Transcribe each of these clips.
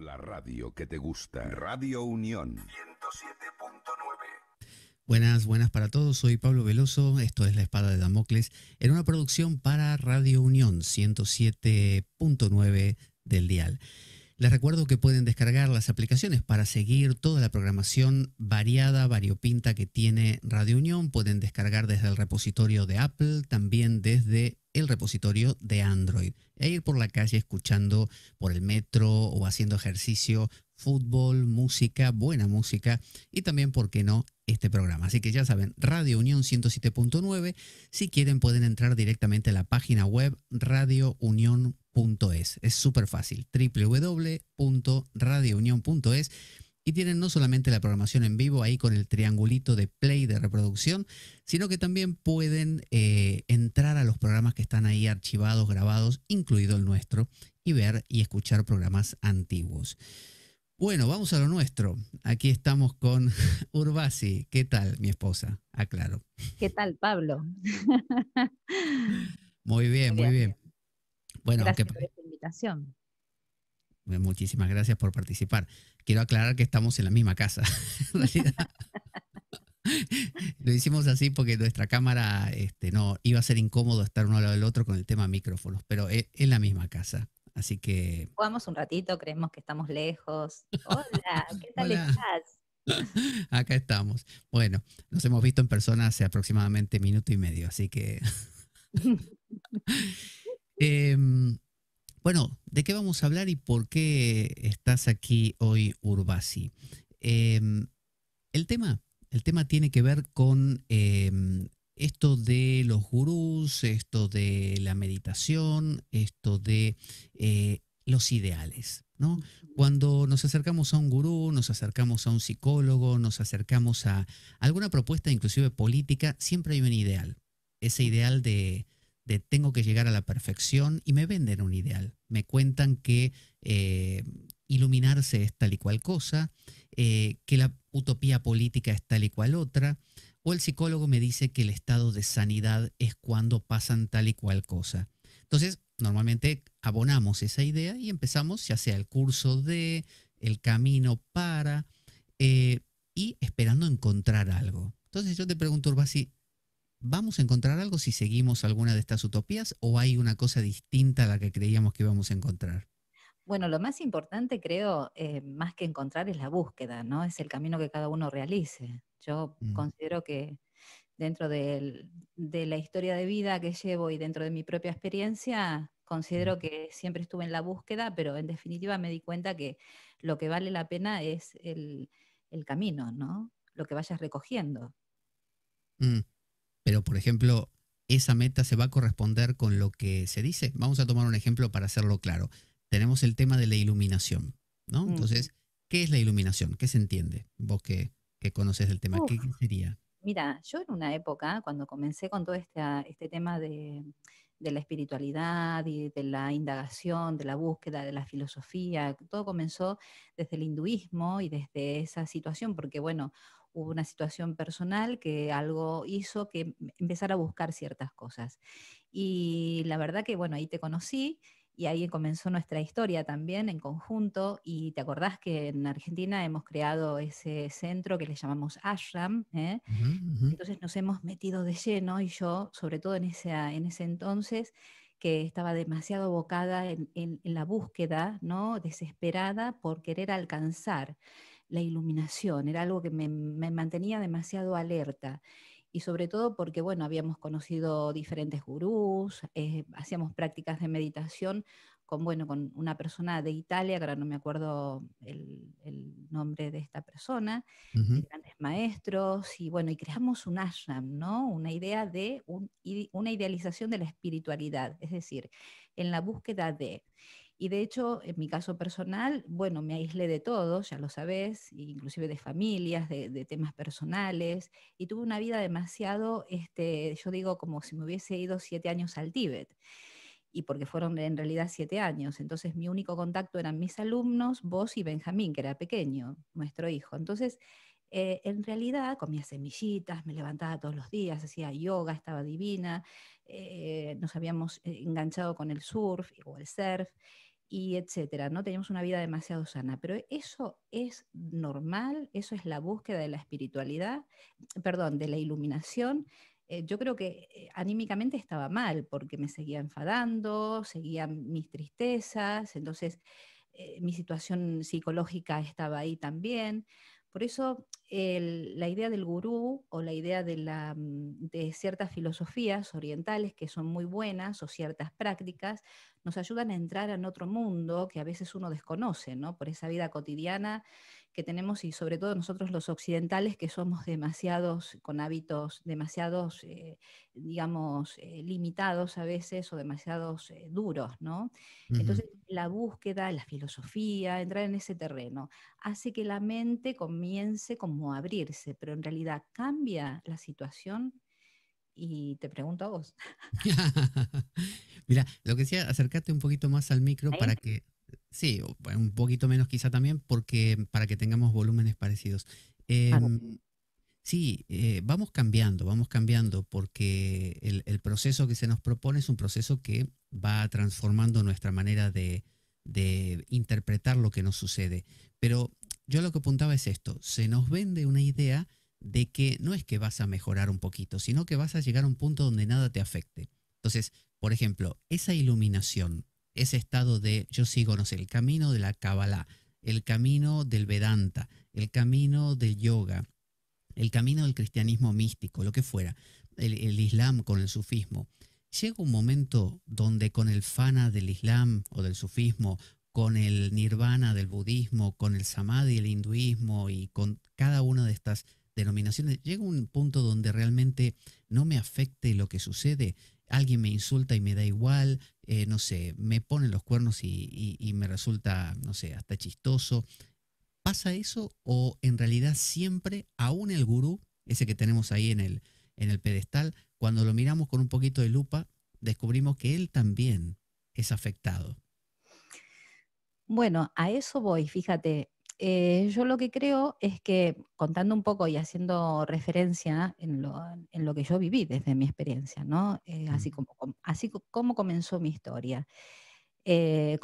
la radio que te gusta. Radio Unión 107.9. Buenas, buenas para todos. Soy Pablo Veloso. Esto es La Espada de Damocles en una producción para Radio Unión 107.9 del Dial. Les recuerdo que pueden descargar las aplicaciones para seguir toda la programación variada, variopinta que tiene Radio Unión. Pueden descargar desde el repositorio de Apple, también desde el repositorio de Android e ir por la calle escuchando por el metro o haciendo ejercicio, fútbol, música, buena música y también, ¿por qué no?, este programa. Así que ya saben, Radio Unión 107.9, si quieren pueden entrar directamente a la página web radiounión.es. Es súper fácil, www.radiounión.es y tienen no solamente la programación en vivo ahí con el triangulito de play de reproducción, sino que también pueden eh, entrar a los programas que están ahí archivados, grabados, incluido el nuestro, y ver y escuchar programas antiguos. Bueno, vamos a lo nuestro. Aquí estamos con Urbasi. ¿Qué tal, mi esposa? Aclaro. ¿Qué tal, Pablo? Muy bien, muy bien. Bueno, Gracias por esta invitación. Muchísimas gracias por participar. Quiero aclarar que estamos en la misma casa. Lo hicimos así porque nuestra cámara este, no iba a ser incómodo estar uno al lado del otro con el tema micrófonos, pero es, la misma casa. Así que. Jugamos un ratito, creemos que estamos lejos. Hola, ¿qué tal estás? Acá estamos. Bueno, nos hemos visto en persona hace aproximadamente minuto y medio, así que. Em, bueno, ¿de qué vamos a hablar y por qué estás aquí hoy, Urbasi? Em, el tema, el tema tiene que ver con em, esto de los gurús, esto de la meditación, esto de eh, los ideales. ¿No? Cuando nos acercamos a un gurú, nos acercamos a un psicólogo, nos acercamos a alguna propuesta inclusive política, siempre hay un ideal. Ese ideal de, tengo que llegar a la perfección y me venden un ideal. Me cuentan que eh, iluminarse es tal y cual cosa, eh, que la utopía política es tal y cual otra, o el psicólogo me dice que el estado de sanidad es cuando pasan tal y cual cosa. Entonces, normalmente abonamos esa idea y empezamos ya sea el curso de, el camino para, eh, y esperando encontrar algo. Entonces yo te pregunto, Urbasi, ¿Vamos a encontrar algo si seguimos alguna de estas utopías o hay una cosa distinta a la que creíamos que íbamos a encontrar? Bueno, lo más importante creo, eh, más que encontrar, es la búsqueda, ¿no? Es el camino que cada uno realice. Yo mm. considero que dentro de la historia de vida que llevo y dentro de mi propia experiencia, considero que siempre estuve en la búsqueda, pero en definitiva me di cuenta que lo que vale la pena es el, camino, ¿no? Lo que vayas recogiendo. Mm pero por ejemplo, esa meta se va a corresponder con lo que se dice. Vamos a tomar un ejemplo para hacerlo claro. Tenemos el tema de la iluminación, ¿no? Entonces, ¿qué es la iluminación? ¿Qué se entiende? Vos que, que conoces del tema, ¿qué sería? Mira, yo en una época, cuando comencé con todo este, este tema de, de la espiritualidad y de la indagación, de la búsqueda, de la filosofía. Todo comenzó desde el hinduismo y desde esa situación, porque bueno, hubo una situación personal que algo hizo que empezara a buscar ciertas cosas. Y la verdad que, bueno, ahí te conocí y ahí comenzó nuestra historia también en conjunto. Y te acordás que en Argentina hemos creado ese centro que le llamamos Ashram. ¿eh? Entonces nos hemos metido de lleno y yo, sobre todo en ese, en ese entonces, que estaba demasiado abocada en, en la búsqueda, ¿no? desesperada por querer alcanzar la iluminación, era algo que me, mantenía demasiado alerta y sobre todo porque, bueno, habíamos conocido diferentes gurús, eh, hacíamos prácticas de meditación con, bueno, con una persona de Italia, ahora no me acuerdo el, nombre de esta persona, grandes maestros, y bueno, y creamos un ashram, ¿no? Una idea de, una idealización de la espiritualidad, es decir, en la búsqueda de... Y de hecho, en mi caso personal, bueno, me aislé de todo, ya lo sabés, inclusive de familias, de, temas personales, y tuve una vida demasiado, este, yo digo, como si me hubiese ido siete años al Tíbet, y porque fueron en realidad siete años. Entonces, mi único contacto eran mis alumnos, vos y Benjamín, que era pequeño, nuestro hijo. Entonces, eh, en realidad comía semillitas, me levantaba todos los días, hacía yoga, estaba divina, eh, nos habíamos eh, enganchado con el surf o el surf y etcétera, ¿no? Tenemos una vida demasiado sana, pero eso es normal, eso es la búsqueda de la espiritualidad, perdón, de la iluminación. Eh, yo creo que eh, anímicamente estaba mal porque me seguía enfadando, seguían mis tristezas, entonces eh, mi situación psicológica estaba ahí también. Por eso la idea del gurú o la idea de, mm, de ciertas filosofías orientales que son muy buenas o ciertas prácticas nos ayudan a entrar en otro mundo que a veces uno desconoce, ¿no? Por esa vida cotidiana que tenemos y sobre todo nosotros los occidentales que somos demasiados con hábitos demasiados, eh, digamos, eh, limitados a veces o demasiados eh, duros, ¿no? Entonces la búsqueda, la filosofía, entrar en ese terreno, hace que la mente comience como a abrirse, pero en realidad cambia la situación y te pregunto a vos. Mira, lo que decía, acércate un poquito más al micro para que Sí, pues, un poquito menos quizá también, porque para que tengamos volúmenes parecidos. Ah, em, sí, eh, vamos cambiando, vamos cambiando, porque el, proceso que se nos propone es un proceso que va transformando nuestra manera de, de interpretar lo que nos sucede. Pero yo lo que apuntaba es esto, se nos vende una idea de que no es que vas a mejorar un poquito, sino que vas a llegar a un punto donde nada te afecte. Entonces, por ejemplo, esa iluminación ese estado de yo sigo, no sé, el camino de la Kabbalah, el camino del Vedanta, el camino del yoga, el camino del cristianismo místico, lo que fuera, el, el Islam con el sufismo. Llega un momento donde con el fana del Islam o del sufismo, con el nirvana del budismo, con el samadhi del hinduismo y con cada una de estas denominaciones, llega un punto donde realmente no me afecte lo que sucede alguien me insulta y me da igual, eh, no sé, me pone los cuernos y, me resulta, no sé, hasta chistoso. ¿Pasa eso o en realidad siempre, aún el gurú, ese que tenemos ahí en el, en el pedestal, cuando lo miramos con un poquito de lupa, descubrimos que él también es afectado? Bueno, a eso voy, fíjate, eh, yo lo que creo es que, contando un poco y haciendo referencia en lo, que yo viví desde mi experiencia, eh, así, como, comenzó mi historia. Eh, mm,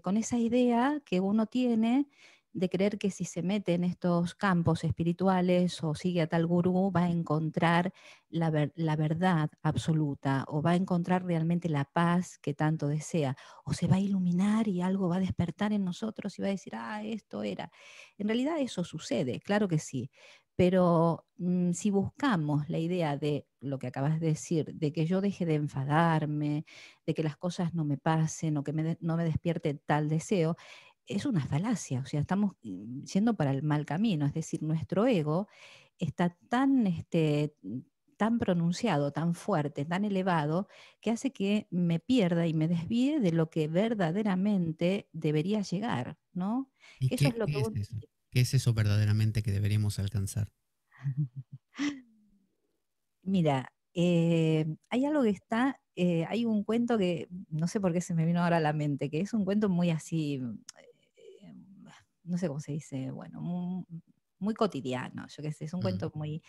con esa idea que uno tiene de creer que si se mete en estos campos espirituales o sigue a tal gurú, va a encontrar la, verdad absoluta o va a encontrar realmente la paz que tanto desea o se va a iluminar y algo va a despertar en nosotros y va a decir, ah, esto era. En realidad eso sucede, claro que sí, pero mm, si buscamos la idea de lo que acabas de decir, de que yo deje de enfadarme, de que las cosas no me pasen o que no me despierte tal deseo, es una falacia, o sea, estamos mm, yendo para el mal camino, es decir, nuestro ego está tan, este, tan pronunciado, tan fuerte, tan elevado, que hace que me pierda y me desvíe de lo que verdaderamente debería llegar, ¿no? eso qué, es lo eso? verdaderamente que deberíamos alcanzar? Mira, eh, hay algo que está, eh, hay un cuento que no sé por qué se me vino ahora a la mente, que es un cuento muy así, no sé cómo se dice, bueno, muy, cotidiano, yo qué sé, es un cuento muy,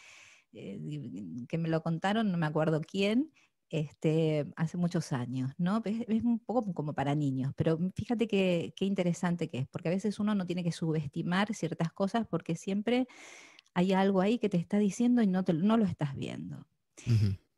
eh, que me lo contaron, no me acuerdo quién, este, hace muchos años, ¿no? Es, un poco como para niños, pero fíjate qué interesante que es, porque a veces uno no tiene que subestimar ciertas cosas porque siempre hay algo ahí que te está diciendo y no, te, no lo estás viendo.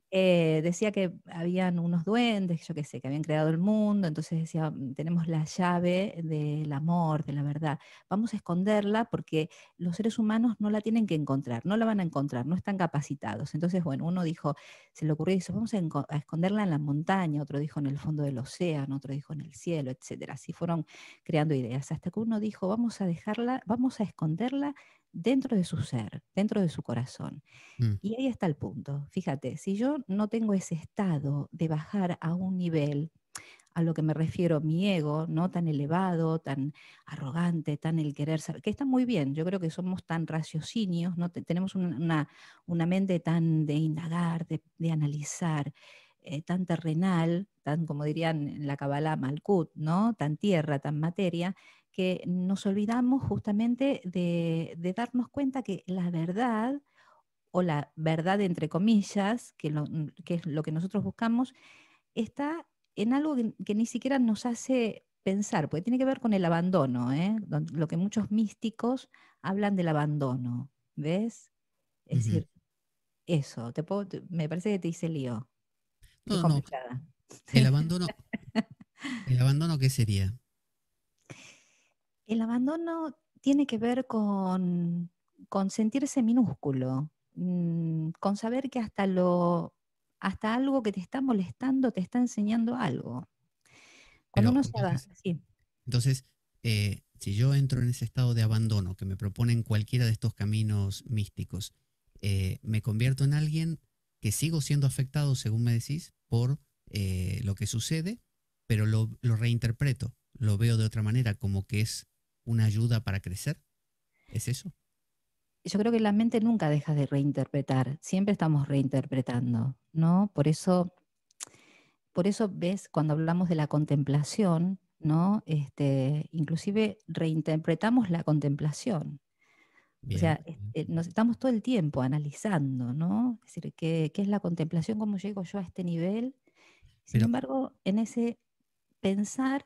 Eh, decía que habían unos duendes, yo qué sé, que habían creado el mundo, entonces decía, mm, tenemos la llave del amor, de la verdad. Vamos a esconderla porque los seres humanos no la tienen que encontrar, no la van a encontrar, no están capacitados. Entonces, bueno, uno dijo, se le ocurrió, eso vamos a, esconderla en la montaña, otro dijo en el fondo del océano, otro dijo en el cielo, etcétera. Así fueron creando ideas, hasta que uno dijo, vamos a dejarla, vamos a esconderla dentro de su ser, dentro de su corazón. Mm. Y ahí está el punto. Fíjate, si yo no tengo ese estado de bajar a un nivel a lo que me refiero mi ego, no tan elevado, tan arrogante, tan el querer saber, que está muy bien, yo creo que somos tan raciocinios, ¿no? tenemos una, una, mente tan de indagar, de, analizar, eh, tan terrenal, tan como dirían en la Kabbalah Malkut, ¿no? tan tierra, tan materia, que nos olvidamos justamente de, darnos cuenta que la verdad, o la verdad entre comillas, que, es lo que nosotros buscamos, está en algo que, ni siquiera nos hace pensar, porque tiene que ver con el abandono, ¿eh? lo que muchos místicos hablan del abandono, ¿ves? Es decir, eso, me parece que te hice lío. no. El abandono, ¿el abandono qué sería? El abandono tiene que ver con, con sentirse minúsculo, mm, con saber que hasta, lo, hasta algo que te está molestando te está enseñando algo. uno se entonces, Entonces, eh, si yo entro en ese estado de abandono que me proponen cualquiera de estos caminos místicos, eh, me convierto en alguien que sigo siendo afectado, según me decís, por eh, lo que sucede, pero lo, reinterpreto, lo veo de otra manera, como que es una ayuda para crecer. ¿Es eso? Yo creo que la mente nunca deja de reinterpretar, siempre estamos reinterpretando, ¿no? Por eso, por eso ves cuando hablamos de la contemplación, ¿no? Este, inclusive reinterpretamos la contemplación. O sea, eh, nos estamos todo el tiempo analizando, ¿no? Es decir, ¿qué, es la contemplación? ¿Cómo llego yo a este nivel? Sin embargo, en ese pensar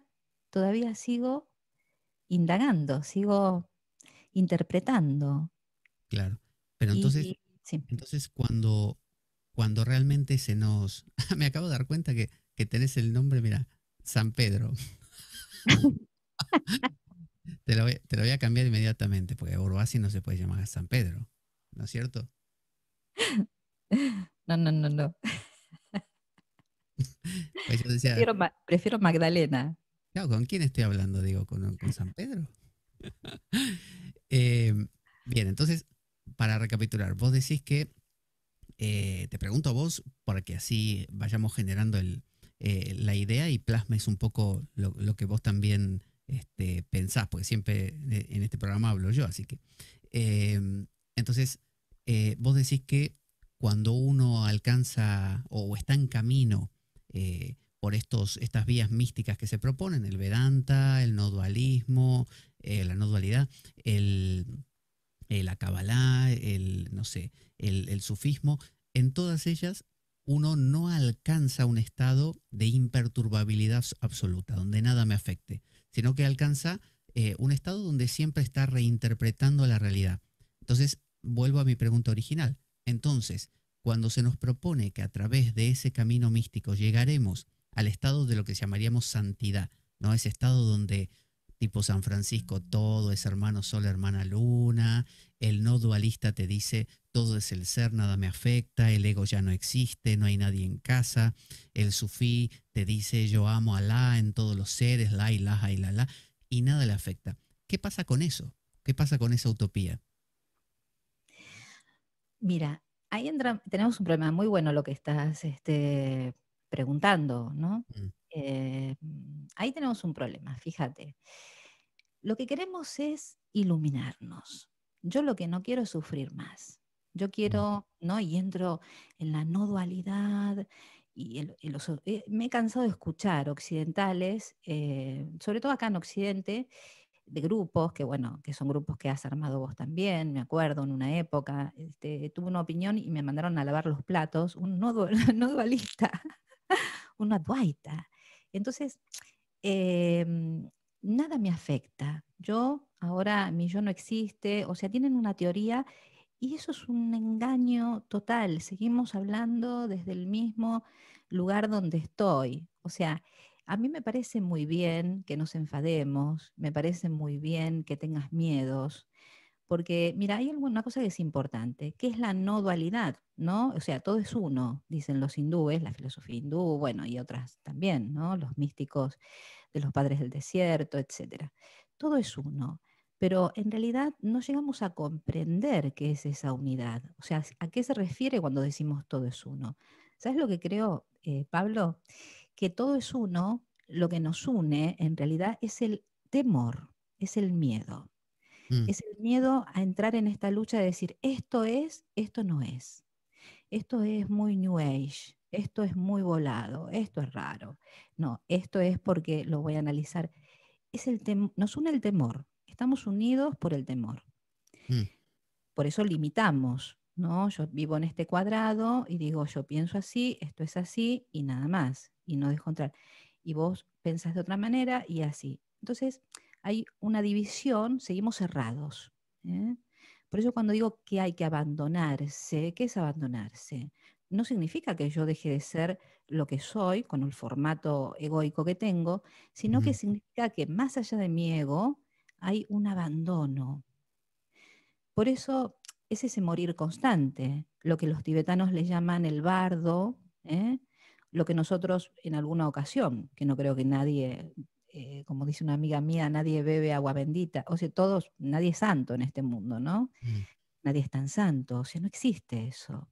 todavía sigo indagando, sigo interpretando. Claro, pero entonces, entonces cuando, cuando realmente se nos... Me acabo de dar cuenta que, que tenés el nombre, mira, San Pedro. te, lo voy, a cambiar inmediatamente, porque así no se puede llamar San Pedro, ¿no es cierto? No, no, no, no. Pues prefiero Magdalena. ¿con quién estoy hablando? Digo, con, San Pedro. Eh, bien, entonces, para recapitular, vos decís que, eh, te pregunto a vos, para que así vayamos generando eh, la idea y plasmes un poco lo, que vos también este, pensás, porque siempre en este programa hablo yo, así que... entonces, vos decís que cuando uno alcanza o está en camino, por estos, estas vías místicas que se proponen, el Vedanta, el no dualismo, la no dualidad, el, eh, la el, no sé, el, sufismo, en todas ellas uno no alcanza un estado de imperturbabilidad absoluta, donde nada me afecte, sino que alcanza eh, un estado donde siempre está reinterpretando la realidad. Entonces, vuelvo a mi pregunta original. Entonces, cuando se nos propone que a través de ese camino místico llegaremos al estado de lo que llamaríamos santidad, ¿no? Ese estado donde tipo San Francisco, todo es hermano sol, hermana luna, el no dualista te dice, todo es el ser, nada me afecta, el ego ya no existe, no hay nadie en casa, el sufí te dice, yo amo a Alá en todos los seres, la la y la la, y nada le afecta. ¿Qué pasa con eso? ¿Qué pasa con esa utopía? Mira, ahí entra, tenemos un problema muy bueno lo que estás este, preguntando, ¿no? Mm. Eh, ahí tenemos un problema, fíjate. Lo que queremos es iluminarnos. Yo lo que no quiero es sufrir más. Yo mm. quiero, ¿no? Y entro en la no dualidad. Y eh, me he cansado de escuchar occidentales, eh, sobre todo acá en Occidente, de grupos, que bueno, que son grupos que has armado vos también, me acuerdo, en una época, este, tuve una opinión y me mandaron a lavar los platos, un no dualista. una duaita. Entonces, em, nada me afecta. Yo, ahora mi yo no existe, o sea, tienen una teoría y eso es un engaño total. Seguimos hablando desde el mismo lugar donde estoy. O sea, a mí me parece muy bien que nos enfademos, me parece muy bien que tengas miedos, porque, mira, hay una cosa que es importante, que es la no dualidad, ¿no? O sea, todo es uno, dicen los hindúes, la filosofía hindú, bueno, y otras también, ¿no? Los místicos de los padres del desierto, etc. Todo es uno, pero en realidad no llegamos a comprender qué es esa unidad. O sea, ¿a qué se refiere cuando decimos todo es uno? ¿Sabes lo que creo, eh, Pablo? Que todo es uno, lo que nos une en realidad es el temor, es el miedo. Mm. Es el miedo a entrar en esta lucha de decir, esto es, esto no es. Esto es muy New Age, esto es muy volado, esto es raro. No, esto es porque lo voy a analizar. Es el nos une el temor, estamos unidos por el temor. Mm. Por eso limitamos, ¿no? Yo vivo en este cuadrado y digo, yo pienso así, esto es así y nada más, y no dejo entrar. Y vos pensás de otra manera y así. Entonces, hay una división, seguimos cerrados. ¿eh? Por eso cuando digo que hay que abandonarse, ¿qué es abandonarse? No significa que yo deje de ser lo que soy con el formato egoico que tengo, sino que significa que más allá de mi ego hay un abandono. Por eso es ese morir constante, lo que los tibetanos le llaman el bardo, ¿eh? lo que nosotros en alguna ocasión, que no creo que nadie eh, como dice una amiga mía, nadie bebe agua bendita, o sea, todos, nadie es santo en este mundo, ¿no? Mm. Nadie es tan santo, o sea, no existe eso.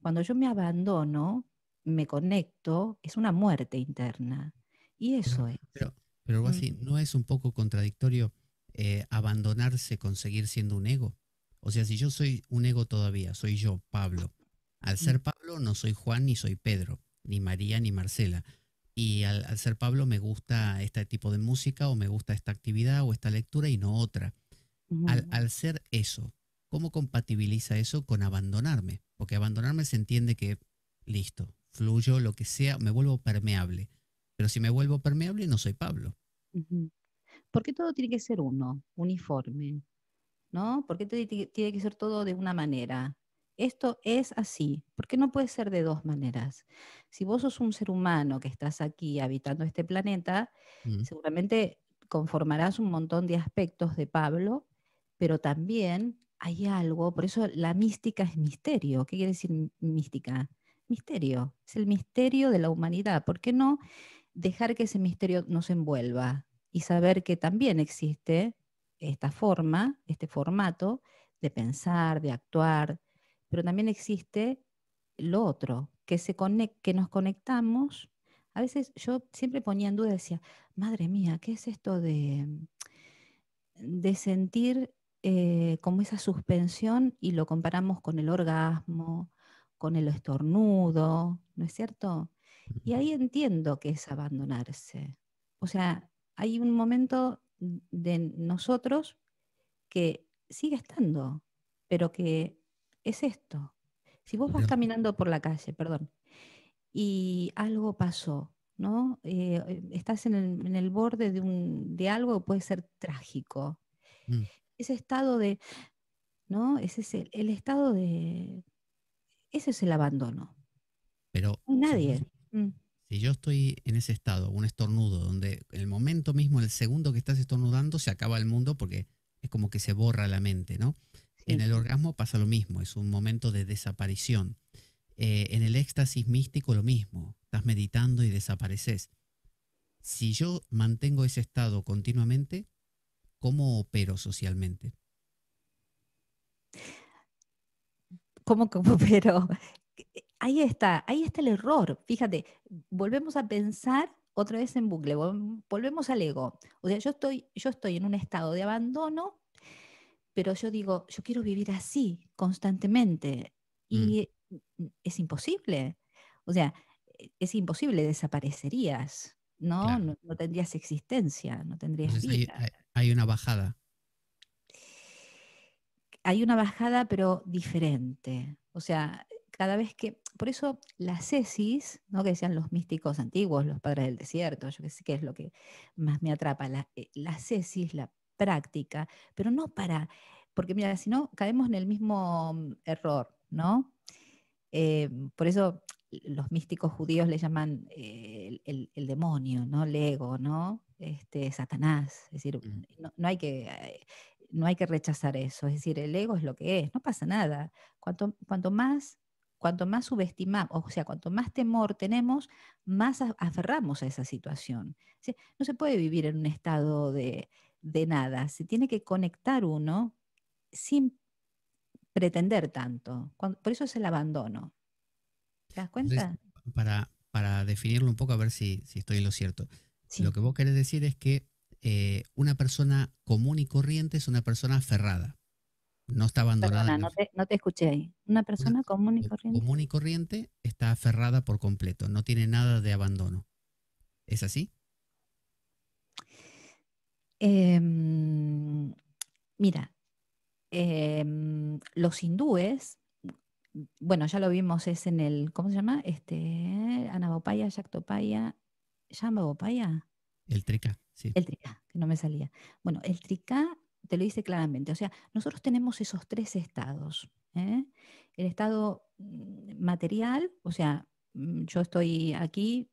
Cuando yo me abandono, me conecto, es una muerte interna. Y eso es. Pero, pero así, mm. ¿no es un poco contradictorio eh, abandonarse con seguir siendo un ego? O sea, si yo soy un ego todavía, soy yo, Pablo. Al mm. ser Pablo, no soy Juan, ni soy Pedro, ni María, ni Marcela. Y al, ser Pablo me gusta este tipo de música o me gusta esta actividad o esta lectura y no otra. al, ser eso, ¿cómo compatibiliza eso con abandonarme? Porque abandonarme se entiende que, listo, fluyo, lo que sea, me vuelvo permeable. Pero si me vuelvo permeable, no soy Pablo. porque ¿Por qué todo tiene que ser uno, uniforme? ¿No? ¿Por qué tiene que ser todo de una manera? esto es así, porque no puede ser de dos maneras. Si vos sos un ser humano que estás aquí habitando este planeta, mm. seguramente conformarás un montón de aspectos de Pablo, pero también hay algo, por eso la mística es misterio. ¿Qué quiere decir mística? Misterio, es el misterio de la humanidad. ¿Por qué no dejar que ese misterio nos envuelva y saber que también existe esta forma, este formato de pensar, de actuar, pero también existe lo otro, que, se que nos conectamos. A veces yo siempre ponía en duda, decía, madre mía, ¿qué es esto de, de sentir eh, como esa suspensión y lo comparamos con el orgasmo, con el estornudo, ¿no es cierto? Y ahí entiendo que es abandonarse. O sea, hay un momento de nosotros que sigue estando, pero que es esto. Si vos vas caminando por la calle, perdón, y algo pasó, ¿no? Eh, eh, estás en el, borde de, un, de, algo que puede ser trágico. Mm. Ese estado de, ¿no? Ese es el, estado de, ese es el abandono. Pero... Nadie. Mm. Si, yo estoy en ese estado, un estornudo, donde en el momento mismo, el segundo que estás estornudando, se acaba el mundo porque es como que se borra la mente, ¿no? En el orgasmo pasa lo mismo, es un momento de desaparición. Eh, en el éxtasis místico lo mismo, estás meditando y desapareces. Si yo mantengo ese estado continuamente, ¿cómo opero socialmente? ¿Cómo, cómo opero? Ahí está, ahí está el error. Fíjate, volvemos a pensar otra vez en bucle, volvemos al ego. O sea, yo estoy, yo estoy en un estado de abandono pero yo digo, yo quiero vivir así constantemente mm. y es imposible. O sea, e, es imposible, desaparecerías, ¿no? No, tendrías existencia, no tendrías vida. Hay, una bajada. Hay una bajada, pero diferente. O sea, cada vez que. Por eso la cesis, ¿no? que decían los místicos antiguos, los padres del desierto, yo que sé qué es lo que más me atrapa. La, eh, la cesis, la práctica, pero no para, porque mira, si no, caemos en el mismo mm, error, ¿no? Em, por eso los místicos judíos le llaman eh, el, demonio, ¿no? El ego, ¿no? Este, Satanás. Es decir, mm. no, hay que, eh, no hay que rechazar eso. Es decir, el ego es lo que es, no pasa nada. Cuanto, cuanto más... Cuanto más subestimamos, o sea, cuanto más temor tenemos, más aferramos a esa situación. no se puede vivir en un estado de, de nada, se tiene que conectar uno sin pretender tanto. por eso es el abandono. ¿Te das cuenta? para, definirlo un poco, a ver si, estoy en lo cierto. Lo que vos querés decir es que eh, una persona común y corriente es una persona aferrada. No está abandonada. no, te, escuché ahí. Una persona común y corriente. Común y corriente está aferrada por completo, no tiene nada de abandono. ¿Es así? Em, mira, em, los hindúes, bueno, ya lo vimos, es en el, ¿cómo se llama? Este, Anabopaya, Yaktopaya, Yambabopaya. El Trika, sí. El Trika que no me salía. Bueno, el Trika te lo dice claramente. O sea, nosotros tenemos esos tres estados. ¿eh? El estado mm, material, o sea, mm, yo estoy aquí,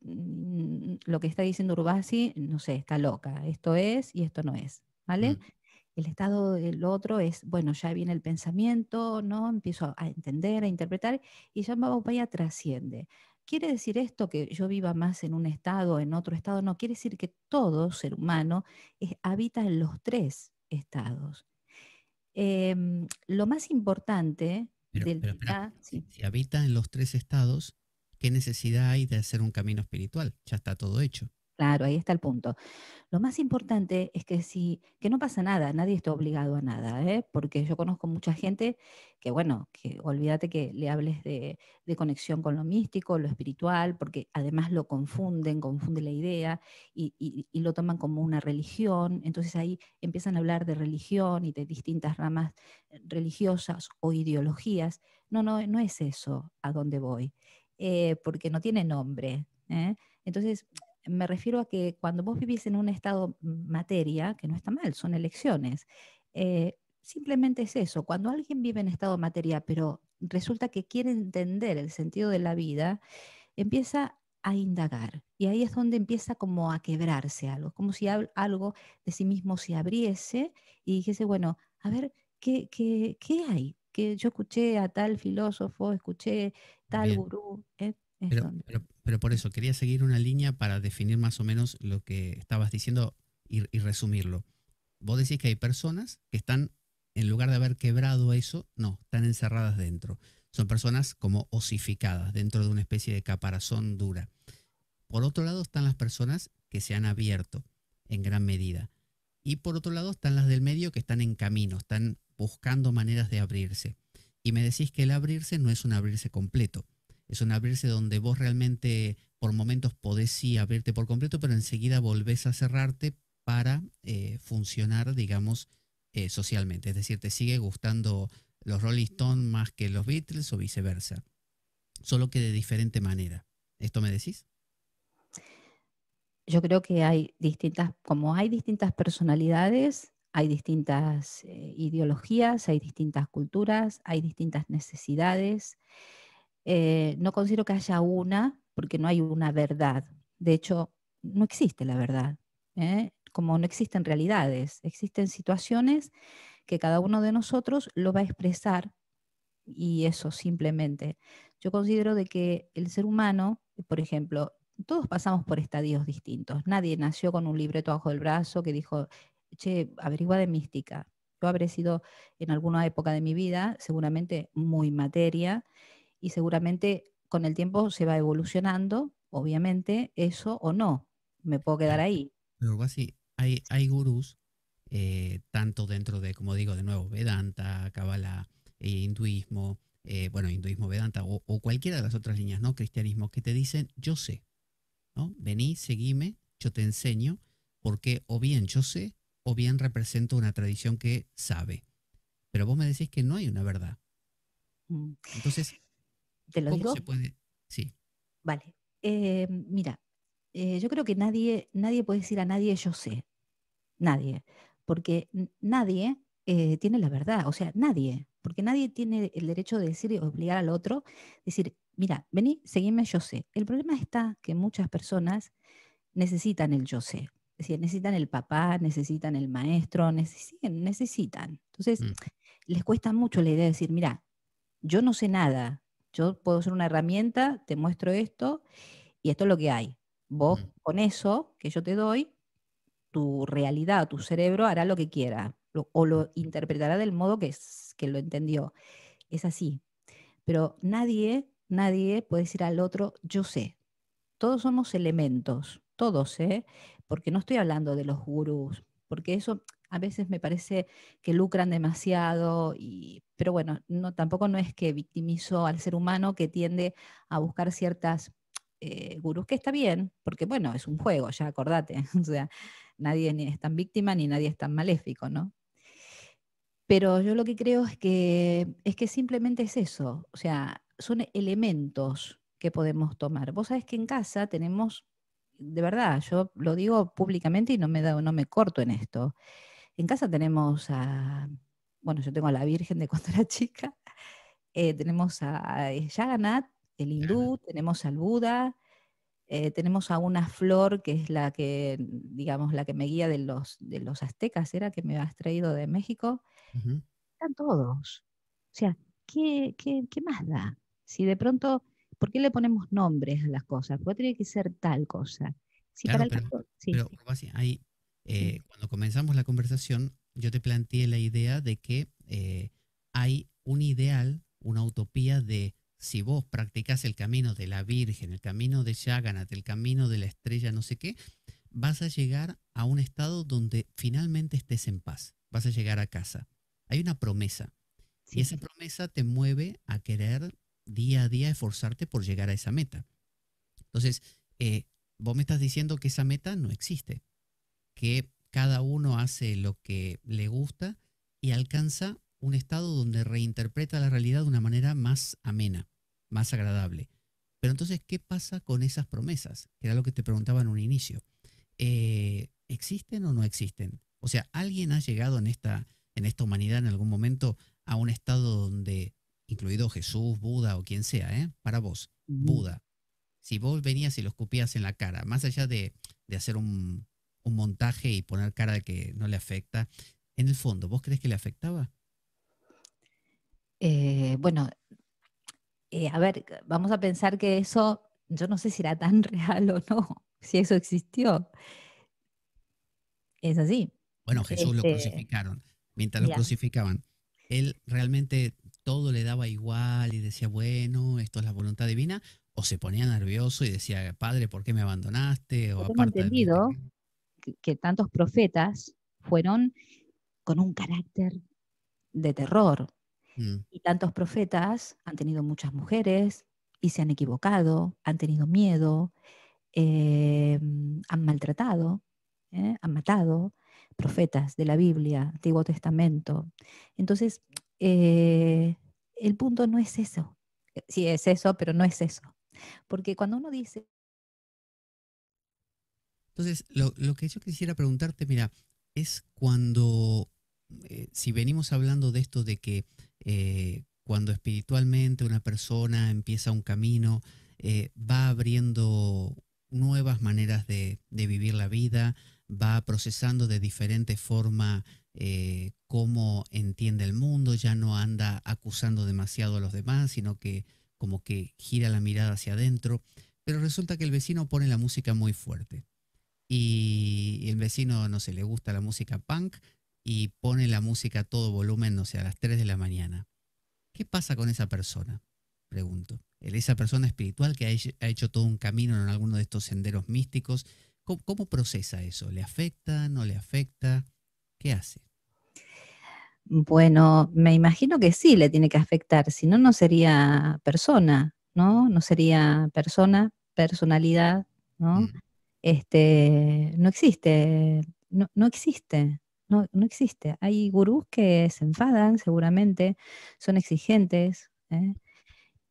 lo que está diciendo Urbasi, no sé, está loca, esto es y esto no es, ¿vale? Mm. El estado del otro es, bueno, ya viene el pensamiento, ¿no? Empiezo a entender, a interpretar, y ya a trasciende. ¿Quiere decir esto que yo viva más en un estado, en otro estado? No, quiere decir que todo ser humano habita en los tres estados. Em, lo más importante del si habita en los tres estados, ¿Qué necesidad hay de hacer un camino espiritual? Ya está todo hecho. Claro, ahí está el punto. Lo más importante es que si, que no pasa nada, nadie está obligado a nada, ¿eh? porque yo conozco mucha gente que, bueno, que olvídate que le hables de, conexión con lo místico, lo espiritual, porque además lo confunden, confunde la idea y, lo toman como una religión. Entonces ahí empiezan a hablar de religión y de distintas ramas religiosas o ideologías. No, no, no es eso a dónde voy. Eh, porque no tiene nombre. ¿eh? Entonces, me refiero a que cuando vos vivís en un estado mm, materia, que no está mal, son elecciones, eh, simplemente es eso, cuando alguien vive en estado materia, pero resulta que quiere entender el sentido de la vida, empieza a indagar. Y ahí es donde empieza como a quebrarse algo, como si algo de sí mismo se abriese y dijese, bueno, a ver, ¿qué, qué, qué hay? que yo escuché a tal filósofo, escuché tal gurú. Eh, pero, por eso, quería seguir una línea para definir más o menos lo que estabas diciendo y, y resumirlo. Vos decís que hay personas que están, en lugar de haber quebrado eso, no, están encerradas dentro. Son personas como osificadas, dentro de una especie de caparazón dura. Por otro lado están las personas que se han abierto en gran medida. Y por otro lado están las del medio que están en camino, están buscando maneras de abrirse. Y me decís que el abrirse no es un abrirse completo, es un abrirse donde vos realmente por momentos podés abrirte por completo, pero enseguida volvés a cerrarte para eh, funcionar, digamos, eh, socialmente. Es decir, te sigue gustando los Rolling Stones más que los Beatles o viceversa, solo que de diferente manera. ¿Esto me decís? Yo creo que hay distintas, como hay distintas personalidades, hay distintas eh, ideologías, hay distintas culturas, hay distintas necesidades. Eh, no considero que haya una, porque no hay una verdad. De hecho, no existe la verdad, ¿eh? como no existen realidades, existen situaciones que cada uno de nosotros lo va a expresar y eso simplemente. Yo considero de que el ser humano, por ejemplo, todos pasamos por estadios distintos. Nadie nació con un libreto bajo el brazo que dijo, che, averigua de mística. Yo habré sido en alguna época de mi vida seguramente muy materia y seguramente con el tiempo se va evolucionando, obviamente, eso o no. Me puedo quedar ahí. algo así, hay, hay gurús, eh, tanto dentro de, como digo, de nuevo, Vedanta, Kabbalah, eh, hinduismo, eh, bueno, hinduismo, Vedanta o, cualquiera de las otras líneas, ¿no? Cristianismo, que te dicen, yo sé, ¿no? Vení, seguime, yo te enseño, porque o bien yo sé o bien represento una tradición que sabe. Pero vos me decís que no hay una verdad. Mm. Entonces, ¿Te lo ¿cómo digo? se puede? Sí. Vale. Eh, mira, eh, yo creo que nadie, nadie puede decir a nadie yo sé. Nadie. Porque nadie eh, tiene la verdad. O sea, nadie. Porque nadie tiene el derecho de decir y obligar al otro, decir, mira, vení, seguime, yo sé. El problema está que muchas personas necesitan el yo sé. Es necesitan el papá, necesitan el maestro, necesitan. Entonces, mm. les cuesta mucho la idea de decir, mira, yo no sé nada, yo puedo ser una herramienta, te muestro esto y esto es lo que hay. Vos mm. con eso que yo te doy, tu realidad, tu cerebro hará lo que quiera o lo mm. interpretará del modo que, es, que lo entendió. Es así. Pero nadie, nadie puede decir al otro, yo sé. Todos somos elementos, todos, ¿eh? porque no estoy hablando de los gurús, porque eso a veces me parece que lucran demasiado, y, pero bueno, no, tampoco no es que victimizo al ser humano que tiende a buscar ciertas eh, gurús, que está bien, porque bueno, es un juego, ya acordate, o sea, nadie ni es tan víctima ni nadie es tan maléfico, ¿no? Pero yo lo que creo es que, es que simplemente es eso, o sea, son elementos que podemos tomar. Vos sabés que en casa tenemos de verdad, yo lo digo públicamente y no me, da, no me corto en esto. En casa tenemos a, bueno, yo tengo a la Virgen de cuando era chica, eh, tenemos a, Jagannath, el hindú, tenemos al Buda, eh, tenemos a una flor que es la que, digamos, la que me guía de los, de los aztecas, era que me has traído de México. Están todos. O sea, ¿qué, qué más da? Si de pronto ¿por qué le ponemos nombres a las cosas? ¿Por qué tiene que ser tal cosa? para el pero, eh, cuando comenzamos la conversación, yo te planteé la idea de que eh, hay un ideal, una utopía de si vos practicás el camino de la Virgen, el camino de Shaganat, el camino de la estrella, no sé qué, vas a llegar a un estado donde finalmente estés en paz, vas a llegar a casa. Hay una promesa. Y esa promesa te mueve a querer día a día esforzarte por llegar a esa meta. Entonces, eh, vos me estás diciendo que esa meta no existe, que cada uno hace lo que le gusta y alcanza un estado donde reinterpreta la realidad de una manera más amena, más agradable. Pero entonces, ¿qué pasa con esas promesas? Que era lo que te preguntaba en un inicio. Eh, ¿Existen o no existen? O sea, ¿alguien ha llegado en esta, en esta humanidad en algún momento a un estado donde incluido Jesús, Buda o quien sea, ¿eh? para vos, Buda, si vos venías y lo escupías en la cara, más allá de, hacer un, montaje y poner cara que no le afecta, en el fondo, ¿vos crees que le afectaba? Eh, bueno, eh, a ver, vamos a pensar que eso, yo no sé si era tan real o no, si eso existió. Es así. Bueno, Jesús lo este, crucificaron. Mientras lo crucificaban, él realmente todo le daba igual y decía, bueno, esto es la voluntad divina, o se ponía nervioso y decía, padre, ¿por qué me abandonaste? O Hemos entendido que, tantos profetas fueron con un carácter de terror. Mm. Y tantos profetas han tenido muchas mujeres y se han equivocado, han tenido miedo, eh, han maltratado, eh, han matado profetas de la Biblia, Antiguo Testamento. Entonces, eh, el punto no es eso. Eh, sí, es eso, pero no es eso. Porque cuando uno dice... Entonces, lo, que yo quisiera preguntarte, mira, es cuando, eh, si venimos hablando de esto de que cuando espiritualmente una persona empieza un camino, va abriendo nuevas maneras de, de, vivir la vida, va procesando de diferente forma eh, cómo entiende el mundo, ya no anda acusando demasiado a los demás, sino que como que gira la mirada hacia adentro. Pero resulta que el vecino pone la música muy fuerte. Y el vecino, no se le gusta la música punk y pone la música a todo volumen, no sé, a las 3 de la mañana. ¿Qué pasa con esa persona? Pregunto. Esa persona espiritual que ha hecho todo un camino en alguno de estos senderos místicos, cómo procesa eso? ¿Le afecta? ¿No le afecta? ¿Qué hace? Bueno, me imagino que sí le tiene que afectar, si no, no sería persona, ¿no? No sería persona, personalidad, ¿no? Mm. Este, no existe, no, existe, no, existe. Hay gurús que se enfadan, seguramente, son exigentes, ¿eh?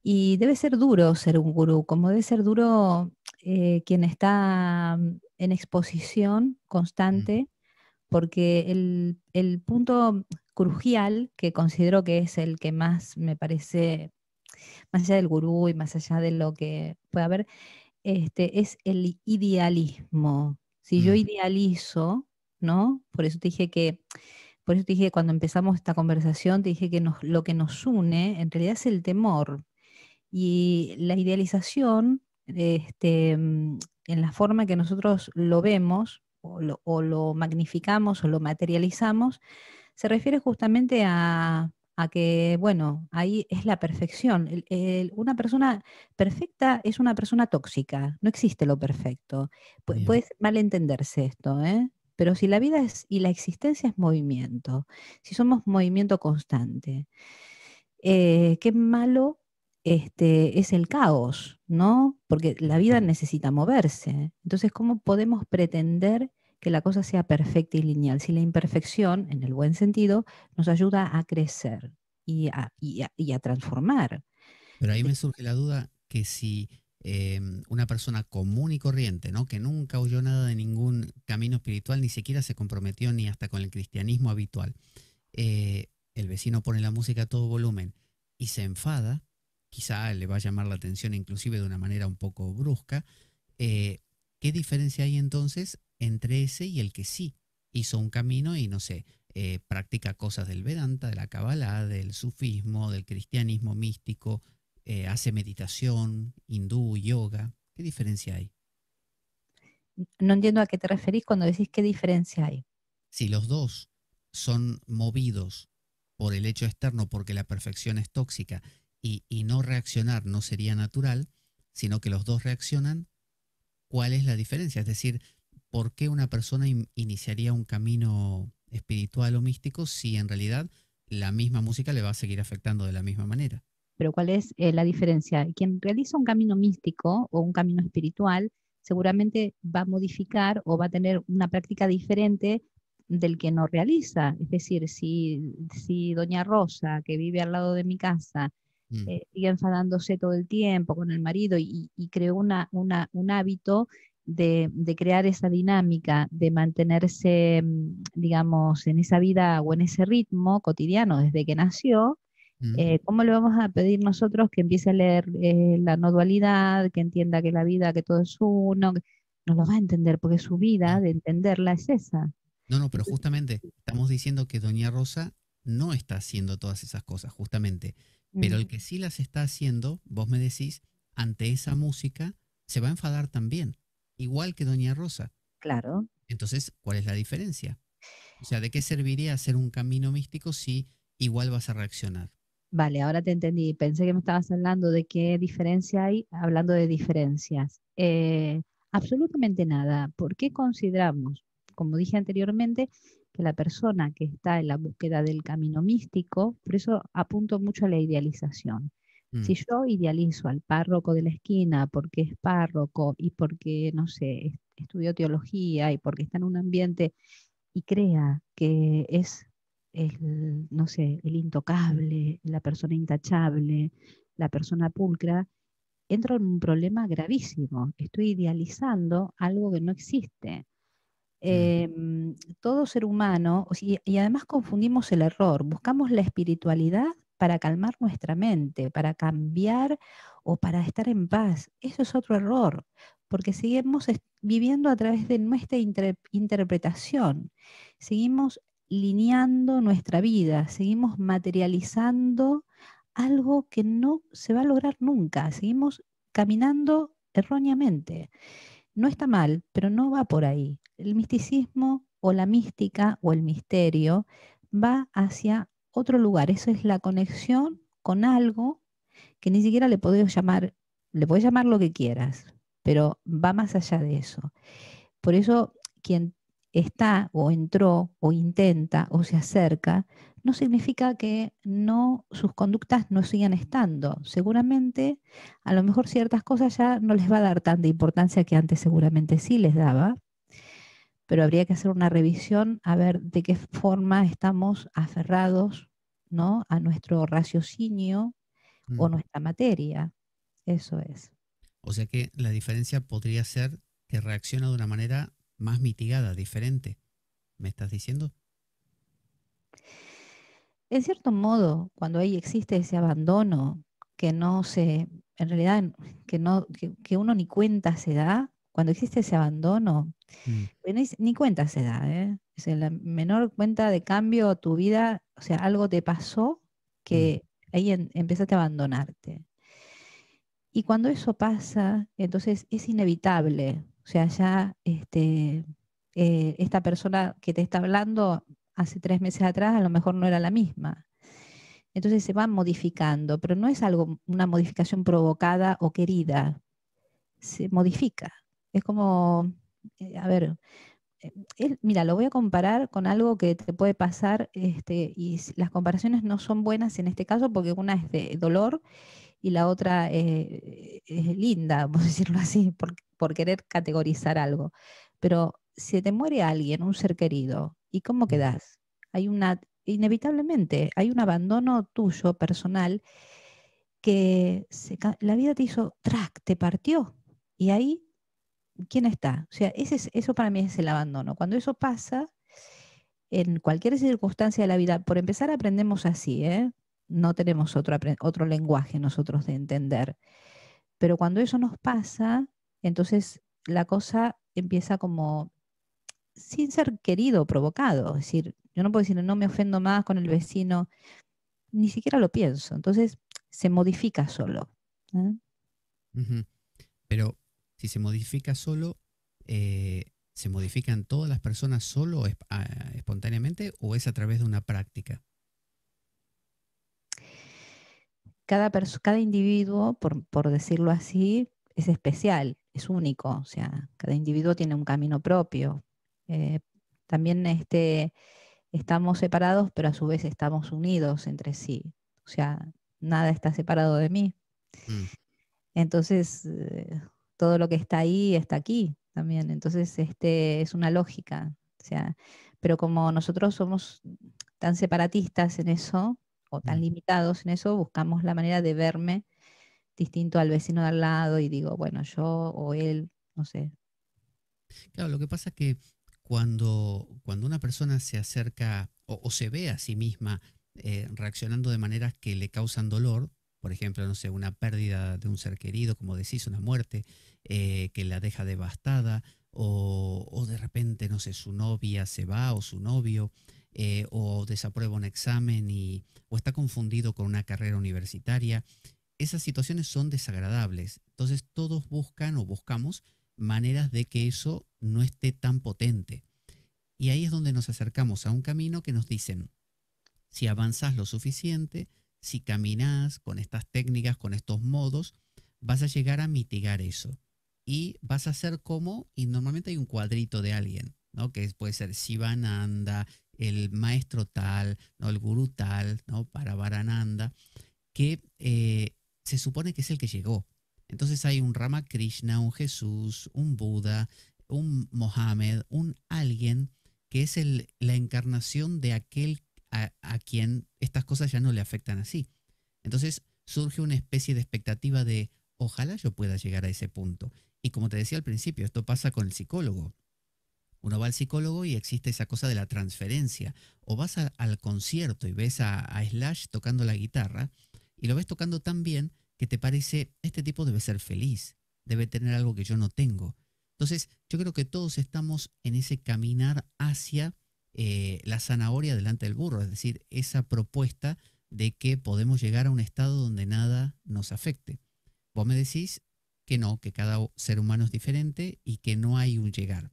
y debe ser duro ser un gurú, como debe ser duro eh, quien está en exposición mm. constante, porque el, el punto crucial, que considero que es el que más me parece, más allá del gurú y más allá de lo que puede haber, este, es el idealismo. Si yo mm. idealizo, ¿no? Por eso te dije que, por eso dije cuando empezamos esta conversación, te dije que lo que nos une en realidad es el temor. Y la idealización, este, en la forma que nosotros lo vemos, o lo magnificamos o lo materializamos, se refiere justamente a, que, bueno, ahí es la perfección. una persona perfecta es una persona tóxica, no existe lo perfecto. puede malentenderse esto, ¿eh? Pero si la vida es, y la existencia es movimiento, si somos movimiento constante, eh, qué malo este, es el caos, ¿no? Porque la vida necesita moverse. Entonces, ¿cómo podemos pretender que la cosa sea perfecta y lineal, si la imperfección, en el buen sentido, nos ayuda a crecer y a, transformar. Pero ahí eh, me surge la duda que si em, una persona común y corriente, ¿no? que nunca oyó nada de ningún camino espiritual, ni siquiera se comprometió ni hasta con el cristianismo habitual, eh, el vecino pone la música a todo volumen y se enfada, quizá le va a llamar la atención inclusive de una manera un poco brusca, eh, ¿qué diferencia hay entonces entre ese y el que sí hizo un camino y no sé, eh, practica cosas del Vedanta, de la Kabbalah, del sufismo, del cristianismo místico, eh, hace meditación, hindú, yoga. ¿Qué diferencia hay? No entiendo a qué te referís cuando decís qué diferencia hay. Si los dos son movidos por el hecho externo porque la perfección es tóxica y, y no reaccionar no sería natural, sino que los dos reaccionan, ¿cuál es la diferencia? Es decir, por qué una persona iniciaría un camino espiritual o místico si en realidad la misma música le va a seguir afectando de la misma manera. Pero ¿cuál es eh, la diferencia? Quien realiza un camino místico o un camino espiritual seguramente va a modificar o va a tener una práctica diferente del que no realiza. Es decir, si, doña Rosa, que vive al lado de mi casa, y mm. eh, sigue enfadándose todo el tiempo con el marido y, creó una, un hábito de, crear esa dinámica, de mantenerse, mm, digamos, en esa vida o en ese ritmo cotidiano desde que nació, mm. eh, ¿cómo le vamos a pedir nosotros que empiece a leer eh, la no dualidad, que entienda que la vida, que todo es uno? No lo va a entender porque su vida de entenderla es esa. No, no, pero justamente estamos diciendo que Doña Rosa no está haciendo todas esas cosas, justamente. Pero el mm. que sí las está haciendo, vos me decís, ante esa música, se va a enfadar también igual que Doña Rosa. Claro. Entonces, ¿cuál es la diferencia? O sea, ¿de qué serviría hacer un camino místico si igual vas a reaccionar? Vale, ahora te entendí. Pensé que me estabas hablando de qué diferencia hay, hablando de diferencias. Eh, absolutamente nada. ¿Por qué consideramos, como dije anteriormente, que la persona que está en la búsqueda del camino místico, por eso apunto mucho a la idealización, Mm. Si yo idealizo al párroco de la esquina porque es párroco y porque, no sé, estudió teología y porque está en un ambiente y crea que es el, no sé, el intocable, la persona intachable, la persona pulcra, entro en un problema gravísimo. Estoy idealizando algo que no existe. Mm. Em, todo ser humano, y además confundimos el error, buscamos la espiritualidad para calmar nuestra mente, para cambiar o para estar en paz. Eso es otro error, porque seguimos viviendo a través de nuestra interpretación, seguimos lineando nuestra vida, seguimos materializando algo que no se va a lograr nunca, seguimos caminando erróneamente. No está mal, pero no va por ahí. El misticismo o la mística o el misterio va hacia otro lugar. Eso es la conexión con algo que ni siquiera le podés llamar, le podés llamar lo que quieras, pero va más allá de eso. Por eso quien está o entró o intenta o se acerca, no significa que no sus conductas no sigan estando. Seguramente a lo mejor ciertas cosas ya no les va a dar tanta importancia que antes seguramente sí les daba, pero habría que hacer una revisión a ver de qué forma estamos aferrados ¿no? a nuestro raciocinio o mm. nuestra materia. Eso es. O sea que la diferencia podría ser que reacciona de una manera más mitigada, diferente. ¿Me estás diciendo? En cierto modo, cuando ahí existe ese abandono que no se, en realidad, que, no, que uno ni cuenta se da, cuando existe ese abandono, mm. pues ni cuenta se da, es ¿eh? la menor cuenta de cambio tu vida, o sea, algo te pasó mm. que ahí empezaste a abandonarte. Y cuando eso pasa, entonces es inevitable, o sea, ya este, eh, esta persona que te está hablando hace tres meses atrás a lo mejor no era la misma. Entonces se van modificando, pero no es algo, una modificación provocada o querida, se modifica. Es como, eh, a ver, eh, mira, lo voy a comparar con algo que te puede pasar este, y las comparaciones no son buenas en este caso porque una es de dolor y la otra eh, es, linda, por decirlo así, por, querer categorizar algo. Pero si te muere alguien, un ser querido, ¿y cómo quedas? Hay una, inevitablemente, hay un abandono tuyo personal que la vida te hizo track, te partió. Y ahí ¿quién está? O sea, ese eso para mí es el abandono. Cuando eso pasa, en cualquier circunstancia de la vida, por empezar aprendemos así, ¿eh? no tenemos otro, otro lenguaje nosotros de entender. Pero cuando eso nos pasa, entonces la cosa empieza como sin ser querido, provocado. Es decir, yo no puedo decir, no me ofendo más con el vecino, ni siquiera lo pienso. Entonces se modifica solo. ¿eh? Pero si se modifica solo, eh, ¿se modifican todas las personas solo ah, espontáneamente o es a través de una práctica? Cada, individuo, por, decirlo así, es especial, es único, o sea, cada individuo tiene un camino propio. Eh, también este, estamos separados, pero a su vez estamos unidos entre sí, o sea, nada está separado de mí. Mm. Entonces, eh, todo lo que está ahí está aquí también. Entonces, este, es una lógica. O sea, pero como nosotros somos tan separatistas en eso, o tan limitados en eso, buscamos la manera de verme distinto al vecino de al lado y digo, bueno, yo o él, no sé. Claro, lo que pasa es que cuando, cuando una persona se acerca o, se ve a sí misma eh, reaccionando de maneras que le causan dolor, por ejemplo, no sé, una pérdida de un ser querido, como decís, una muerte eh, que la deja devastada, o, de repente, no sé, su novia se va o su novio, eh, o desaprueba un examen y, o está confundido con una carrera universitaria. Esas situaciones son desagradables. Entonces todos buscan o buscamos maneras de que eso no esté tan potente. Y ahí es donde nos acercamos a un camino que nos dicen, si avanzas lo suficiente, si caminas con estas técnicas, con estos modos, vas a llegar a mitigar eso. Y vas a hacer como, y normalmente hay un cuadrito de alguien, ¿no? Que puede ser Sivananda, el maestro tal, ¿no? El gurú tal, ¿no? para barananda que eh, se supone que es el que llegó. Entonces hay un Ramakrishna, un Jesús, un Buda, un Mohammed, un alguien que es el, la encarnación de aquel a, quien estas cosas ya no le afectan así. Entonces surge una especie de expectativa de ojalá yo pueda llegar a ese punto. Y como te decía al principio, esto pasa con el psicólogo. Uno va al psicólogo y existe esa cosa de la transferencia. O vas al concierto y ves a, Slash tocando la guitarra y lo ves tocando tan bien que te parece, este tipo debe ser feliz, debe tener algo que yo no tengo. Entonces, yo creo que todos estamos en ese caminar hacia eh, la zanahoria delante del burro, es decir, esa propuesta de que podemos llegar a un estado donde nada nos afecte. Vos me decís que no, que cada ser humano es diferente y que no hay un llegar.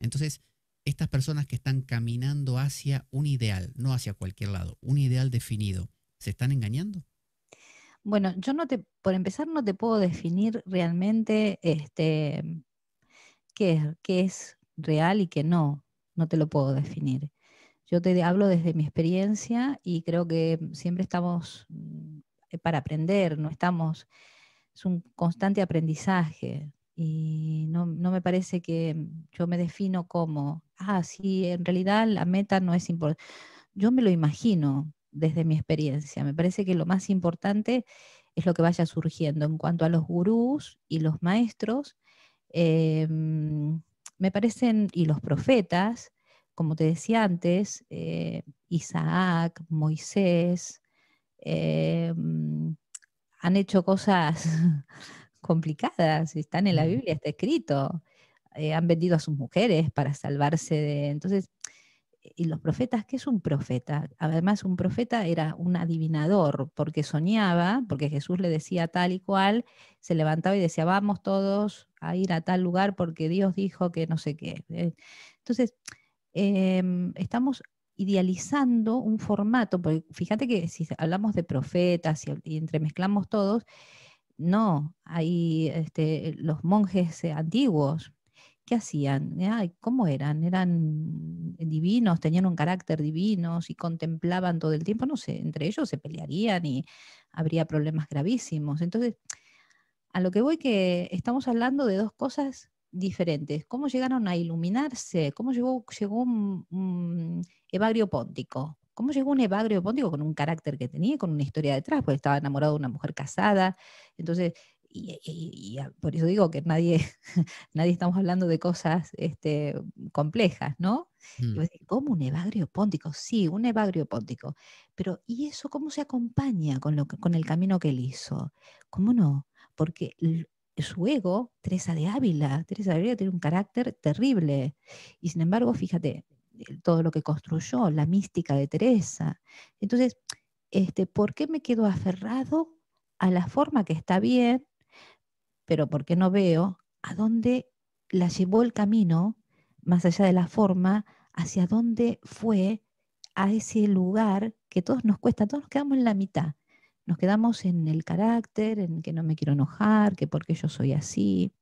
Entonces, estas personas que están caminando hacia un ideal, no hacia cualquier lado, un ideal definido, ¿se están engañando? Bueno, yo no te, por empezar, no te puedo definir realmente este, qué, qué es real y qué no no te lo puedo definir. Yo te hablo desde mi experiencia y creo que siempre estamos mm, eh, para aprender, no estamos, es un constante aprendizaje y no, no me parece que mm, yo me defino como, ah, sí, en realidad la meta no es importante. Yo me lo imagino desde mi experiencia, me parece que lo más importante es lo que vaya surgiendo en cuanto a los gurús y los maestros. Eh, mm, me parecen, y los profetas, como te decía antes, eh, Isaac, Moisés, eh, han hecho cosas complicadas, están en la Biblia, está escrito, eh, han vendido a sus mujeres para salvarse de... Entonces, y los profetas, ¿qué es un profeta? Además, un profeta era un adivinador, porque soñaba, porque Jesús le decía tal y cual, se levantaba y decía, vamos todos a ir a tal lugar porque Dios dijo que no sé qué. Eh, entonces, em, estamos idealizando un formato, porque fíjate que si hablamos de profetas y, entremezclamos todos, no, hay este, los monjes eh, antiguos, ¿qué hacían? Eh, ¿Cómo eran? ¿Eran divinos? ¿Tenían un carácter divino? ¿Y contemplaban todo el tiempo? No sé, entre ellos se pelearían y habría problemas gravísimos. Entonces, a lo que voy que estamos hablando de dos cosas diferentes. ¿Cómo llegaron a iluminarse? ¿Cómo llegó, llegó un, Evagrio Póntico? ¿Cómo llegó un Evagrio Póntico con un carácter que tenía, con una historia detrás? Porque estaba enamorado de una mujer casada. Entonces, y, por eso digo que nadie, nadie estamos hablando de cosas este, complejas, ¿no? Mm. como un evagrio póntico? Sí, un evagrio póntico. Pero ¿y eso cómo se acompaña con, lo, con el camino que él hizo? ¿Cómo no? Porque su ego, Teresa de Ávila, Teresa de Ávila tiene un carácter terrible. Y sin embargo, fíjate, todo lo que construyó, la mística de Teresa. Entonces, este, ¿por qué me quedo aferrado a la forma que está bien pero porque no veo a dónde la llevó el camino, más allá de la forma, hacia dónde fue a ese lugar que todos nos cuesta, todos nos quedamos en la mitad. Nos quedamos en el carácter, en que no me quiero enojar, que porque yo soy así.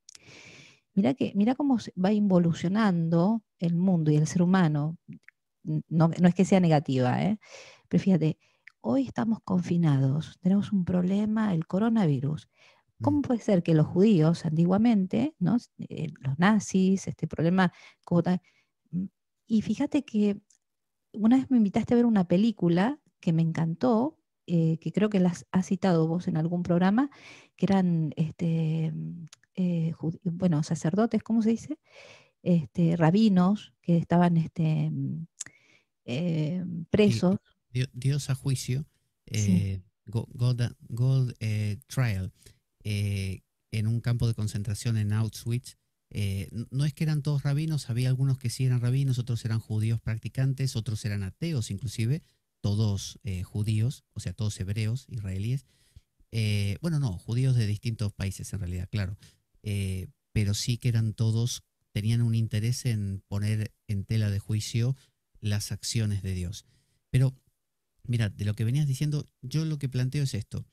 Mira que mira cómo va involucionando el mundo y el ser humano. No, es que sea negativa, ¿eh? pero fíjate, hoy estamos confinados, tenemos un problema, el coronavirus. ¿Cómo mm. puede ser que los judíos antiguamente, eh, los nazis, este problema, mm, y fíjate que una vez me invitaste a ver una película que me encantó, eh, que creo que las has citado vos en algún programa, que eran, este, mm, eh, sacerdotes, ¿cómo se dice? Este, rabinos que estaban este, presos. Dios, a juicio, Gold Trial. Eh, en un campo de concentración en Auschwitz. Eh, no es que eran todos rabinos, había algunos que sí eran rabinos, otros eran judíos practicantes, otros eran ateos inclusive, todos eh, judíos, o sea, todos hebreos, israelíes. bueno, no, judíos de distintos países en realidad, claro. pero sí que eran todos, tenían un interés en poner en tela de juicio las acciones de Dios. Pero, mira, de lo que venías diciendo, yo lo que planteo es esto.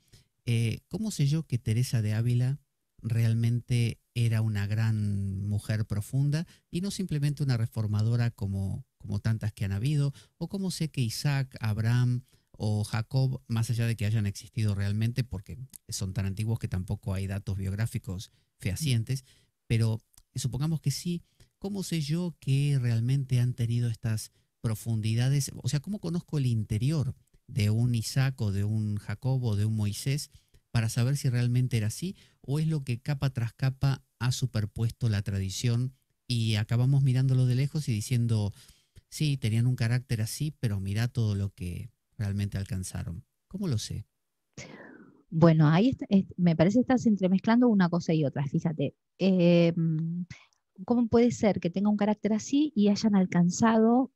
Eh, ¿Cómo sé yo que Teresa de Ávila realmente era una gran mujer profunda y no simplemente una reformadora como, como tantas que han habido? ¿O cómo sé que Isaac, Abraham o Jacob, más allá de que hayan existido realmente, porque son tan antiguos que tampoco hay datos biográficos fehacientes, pero supongamos que sí, ¿cómo sé yo que realmente han tenido estas profundidades? O sea, ¿cómo conozco el interior? de un Isaac o de un Jacobo o de un Moisés para saber si realmente era así o es lo que capa tras capa ha superpuesto la tradición y acabamos mirándolo de lejos y diciendo, sí, tenían un carácter así, pero mira todo lo que realmente alcanzaron. ¿Cómo lo sé? Bueno, ahí me parece que estás entremezclando una cosa y otra, fíjate. Em, ¿Cómo puede ser que tenga un carácter así y hayan alcanzado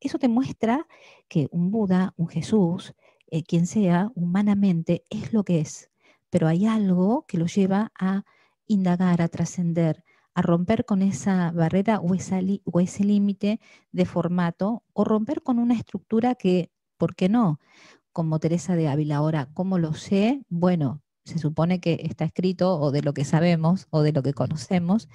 eso te muestra que un Buda, un Jesús, eh, quien sea, humanamente es lo que es, pero hay algo que lo lleva a indagar, a trascender, a romper con esa barrera o, ese límite de formato, o romper con una estructura que, ¿por qué no? Como Teresa de Ávila, ahora, ¿cómo lo sé? Bueno, se supone que está escrito o de lo que sabemos o de lo que conocemos,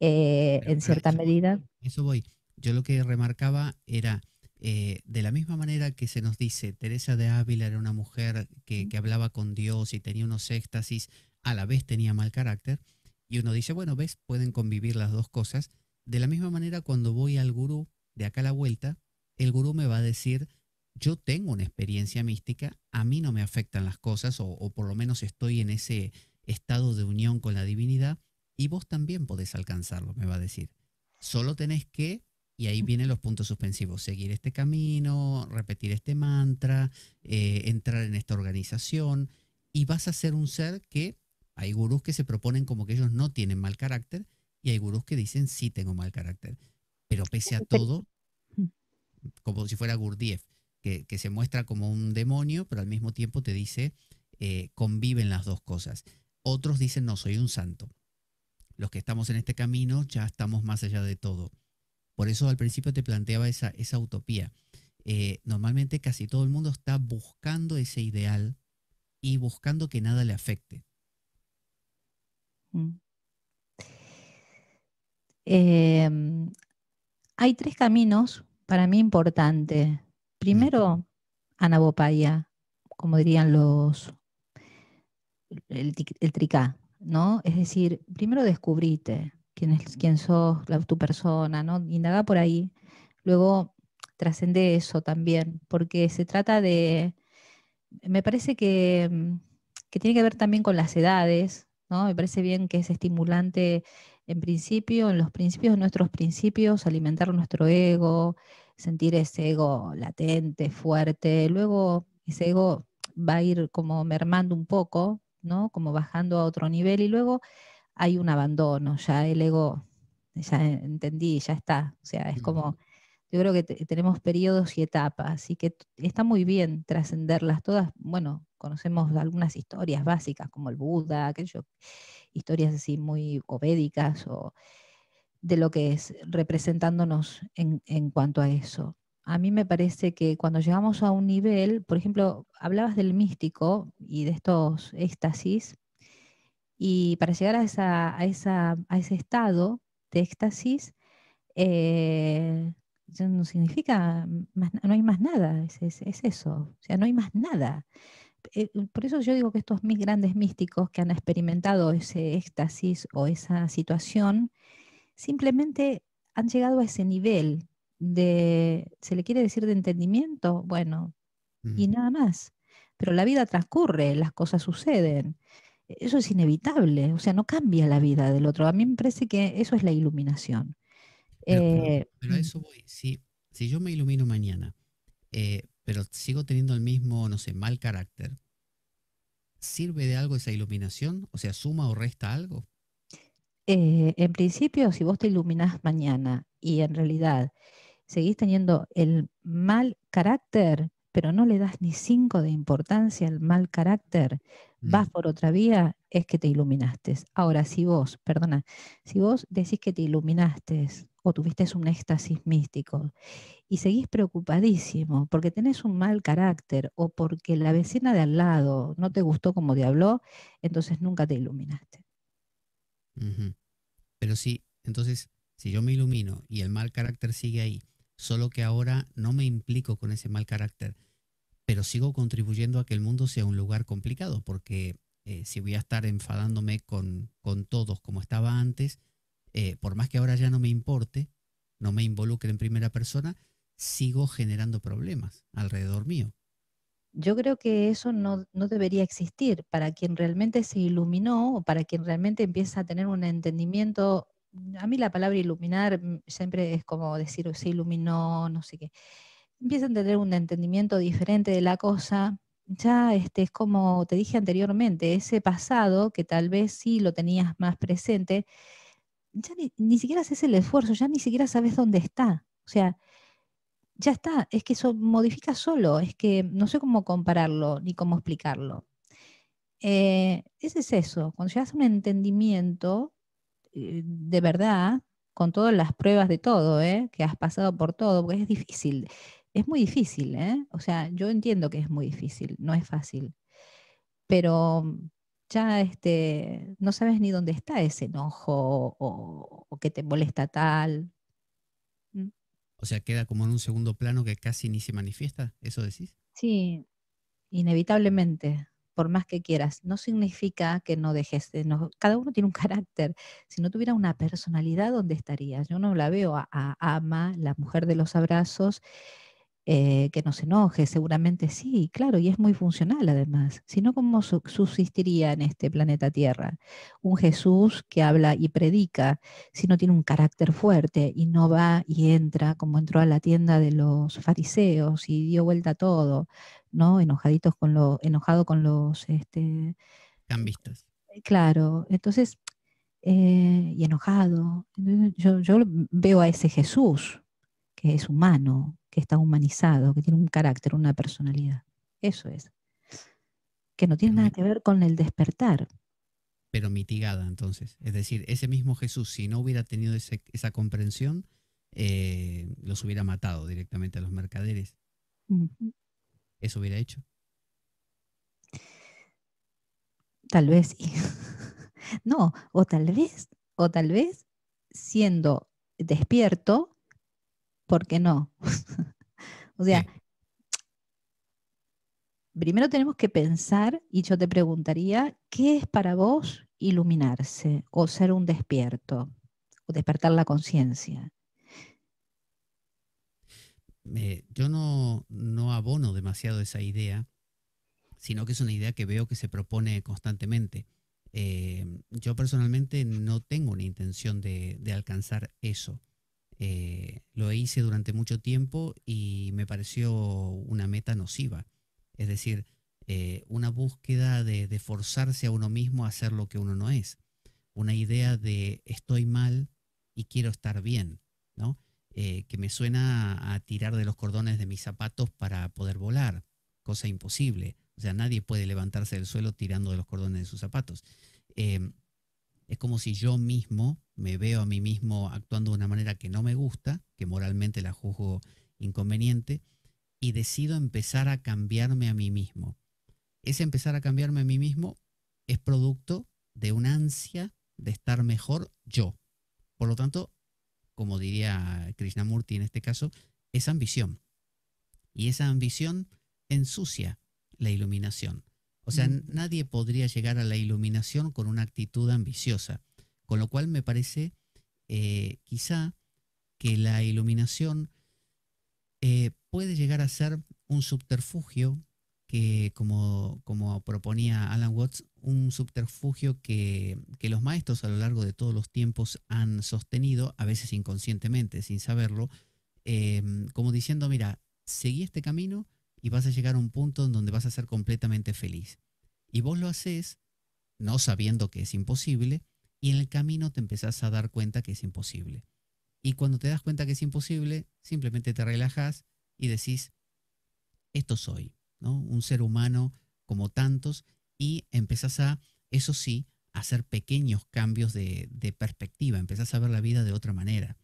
eh, en cierta medida. Eso voy. Yo lo que remarcaba era, eh, de la misma manera que se nos dice, Teresa de Ávila era una mujer que, hablaba con Dios y tenía unos éxtasis, a la vez tenía mal carácter, y uno dice, bueno, ves, pueden convivir las dos cosas. De la misma manera, cuando voy al gurú de acá a la vuelta, el gurú me va a decir, yo tengo una experiencia mística, a mí no me afectan las cosas, o, o por lo menos estoy en ese estado de unión con la divinidad, y vos también podés alcanzarlo, me va a decir. Solo tenés que y ahí vienen los puntos suspensivos. Seguir este camino, repetir este mantra, eh, entrar en esta organización. Y vas a ser un ser que hay gurús que se proponen como que ellos no tienen mal carácter y hay gurús que dicen sí tengo mal carácter. Pero pese a todo, como si fuera Gurdjieff, que, se muestra como un demonio, pero al mismo tiempo te dice eh, conviven las dos cosas. Otros dicen no, soy un santo. Los que estamos en este camino ya estamos más allá de todo por eso al principio te planteaba esa, utopía. Eh, normalmente casi todo el mundo está buscando ese ideal y buscando que nada le afecte. Mm. Em, hay tres caminos para mí importantes. Primero, anabopaya, como dirían los, el, el ¿no? Es decir, primero descubrite, quién quién sos, tu persona, ¿no? Indaga por ahí. Luego trascende eso también, porque se trata de, me parece mm, que, tiene que ver también con las edades, ¿no? Me parece bien que es estimulante en principio, en los principios, nuestros principios, alimentar nuestro ego, sentir ese ego latente, fuerte, luego ese ego va a ir como mermando un poco, ¿no? Como bajando a otro nivel y luego hay un abandono, ya el ego, ya entendí, ya está. O sea, es como, yo creo que tenemos periodos y etapas, y que está muy bien trascenderlas todas. Bueno, conocemos algunas historias básicas como el Buda, aquello, historias así muy obédicas o de lo que es representándonos en, en cuanto a eso a mí me parece que cuando llegamos a un nivel, por ejemplo, hablabas del místico y de estos éxtasis, y para llegar a, a, ese estado de éxtasis, eh, no significa, no hay más nada, es, eso, o sea, no hay más nada. Eh, por eso yo digo que estos mis grandes místicos que han experimentado ese éxtasis o esa situación, simplemente han llegado a ese nivel de, se le quiere decir de entendimiento, bueno, y nada más. Pero la vida transcurre, las cosas suceden. E-, eso es inevitable, o sea, no cambia la vida del otro. A mí me parece que eso es la iluminación. Pero, eh, a mm. eso voy, si, yo me ilumino mañana, eh, pero sigo teniendo el mismo, no sé, mal carácter, ¿sirve de algo esa iluminación? O sea, ¿suma o resta algo? Eh, en principio, si vos te iluminás mañana y en realidad seguís teniendo el mal carácter, pero no le das ni cinco de importancia al mal carácter, vas mm. por otra vía, es que te iluminaste. Ahora, si vos, perdona, si vos decís que te iluminaste o tuviste un éxtasis místico y seguís preocupadísimo porque tenés un mal carácter o porque la vecina de al lado no te gustó como te habló, entonces nunca te iluminaste. Pero sí, entonces, si yo me ilumino y el mal carácter sigue ahí, solo que ahora no me implico con ese mal carácter, pero sigo contribuyendo a que el mundo sea un lugar complicado, porque eh, si voy a estar enfadándome con, todos como estaba antes, eh, por más que ahora ya no me importe, no me involucre en primera persona, sigo generando problemas alrededor mío. Yo creo que eso no, no, debería existir para quien realmente se iluminó o para quien realmente empieza a tener un entendimiento a mí la palabra iluminar mm, siempre es como decir, se iluminó, no sé qué. Empiezan a tener un entendimiento diferente de la cosa. Ya este, es como te dije anteriormente, ese pasado que tal vez sí lo tenías más presente, ya ni, siquiera haces el esfuerzo, ya ni siquiera sabes dónde está. O sea, ya está, es que eso modifica solo, es que no sé cómo compararlo ni cómo explicarlo. Eh, ese es eso, cuando ya a un entendimiento eh, de verdad, con todas las pruebas de todo, ¿eh? que has pasado por todo, porque es difícil, es muy difícil, ¿eh? o sea, yo entiendo que es muy difícil, no es fácil, pero mm, ya este, no sabes ni dónde está ese enojo o, que te molesta tal. Mm. O sea, queda como en un segundo plano que casi ni se manifiesta, ¿eso decís? Sí, inevitablemente por más que quieras, no significa que no dejes. no, cada uno tiene un carácter. Si no tuviera una personalidad, ¿dónde estarías? Yo no la veo a, a Ama, la mujer de los abrazos, eh, que nos enoje, seguramente sí, claro, y es muy funcional además. Si no, ¿cómo subsistiría en este planeta Tierra un Jesús que habla y predica si no tiene un carácter fuerte y no va y entra como entró a la tienda de los fariseos y dio vuelta a todo, ¿no? Enojaditos con lo, enojado con los este, cambistas. Eh, claro, entonces, eh, y enojado. Yo, yo veo a ese Jesús que es humano, que está humanizado, que tiene un carácter, una personalidad. Eso es. Que no tiene nada que ver con el despertar. Pero mitigada, entonces. Es decir, ese mismo Jesús, si no hubiera tenido esa comprensión, eh, los hubiera matado directamente a los mercaderes. ¿Eso hubiera hecho? Tal vez sí. no, o tal vez, o tal vez siendo despierto, ¿por qué no? O sea, primero tenemos que pensar, y yo te preguntaría, ¿qué es para vos iluminarse o ser un despierto o despertar la conciencia? yo no, abono demasiado esa idea, sino que es una idea que veo que se propone constantemente. Eh, yo personalmente no tengo una intención de alcanzar eso. Eh, lo hice durante mucho tiempo y me pareció una meta nociva. Es decir, eh, una búsqueda de, forzarse a uno mismo a hacer lo que uno no es. Una idea de estoy mal y quiero estar bien, ¿no? Eh, que me suena a tirar de los cordones de mis zapatos para poder volar, cosa imposible. O sea, nadie puede levantarse del suelo tirando de los cordones de sus zapatos. Em, es como si yo mismo me veo a mí mismo actuando de una manera que no me gusta, que moralmente la juzgo inconveniente, y decido empezar a cambiarme a mí mismo. Ese empezar a cambiarme a mí mismo es producto de una ansia de estar mejor yo. Por lo tanto, como diría Krishnamurti en este caso, es ambición. Y esa ambición ensucia la iluminación. O sea, nadie podría llegar a la iluminación con una actitud ambiciosa. Con lo cual me parece eh, quizá que la iluminación eh, puede llegar a ser un subterfugio que, como, proponía Alan Watts, un subterfugio que, los maestros a lo largo de todos los tiempos han sostenido, a veces inconscientemente, sin saberlo, eh, como diciendo, mira, seguí este camino y vas a llegar a un punto en donde vas a ser completamente feliz. Y vos lo haces no sabiendo que es imposible y en el camino te empezás a dar cuenta que es imposible. Y cuando te das cuenta que es imposible, simplemente te relajas y decís, esto soy, ¿no? Un ser humano como tantos y empezás a, eso sí, hacer pequeños cambios de, perspectiva, empezás a ver la vida de otra manera.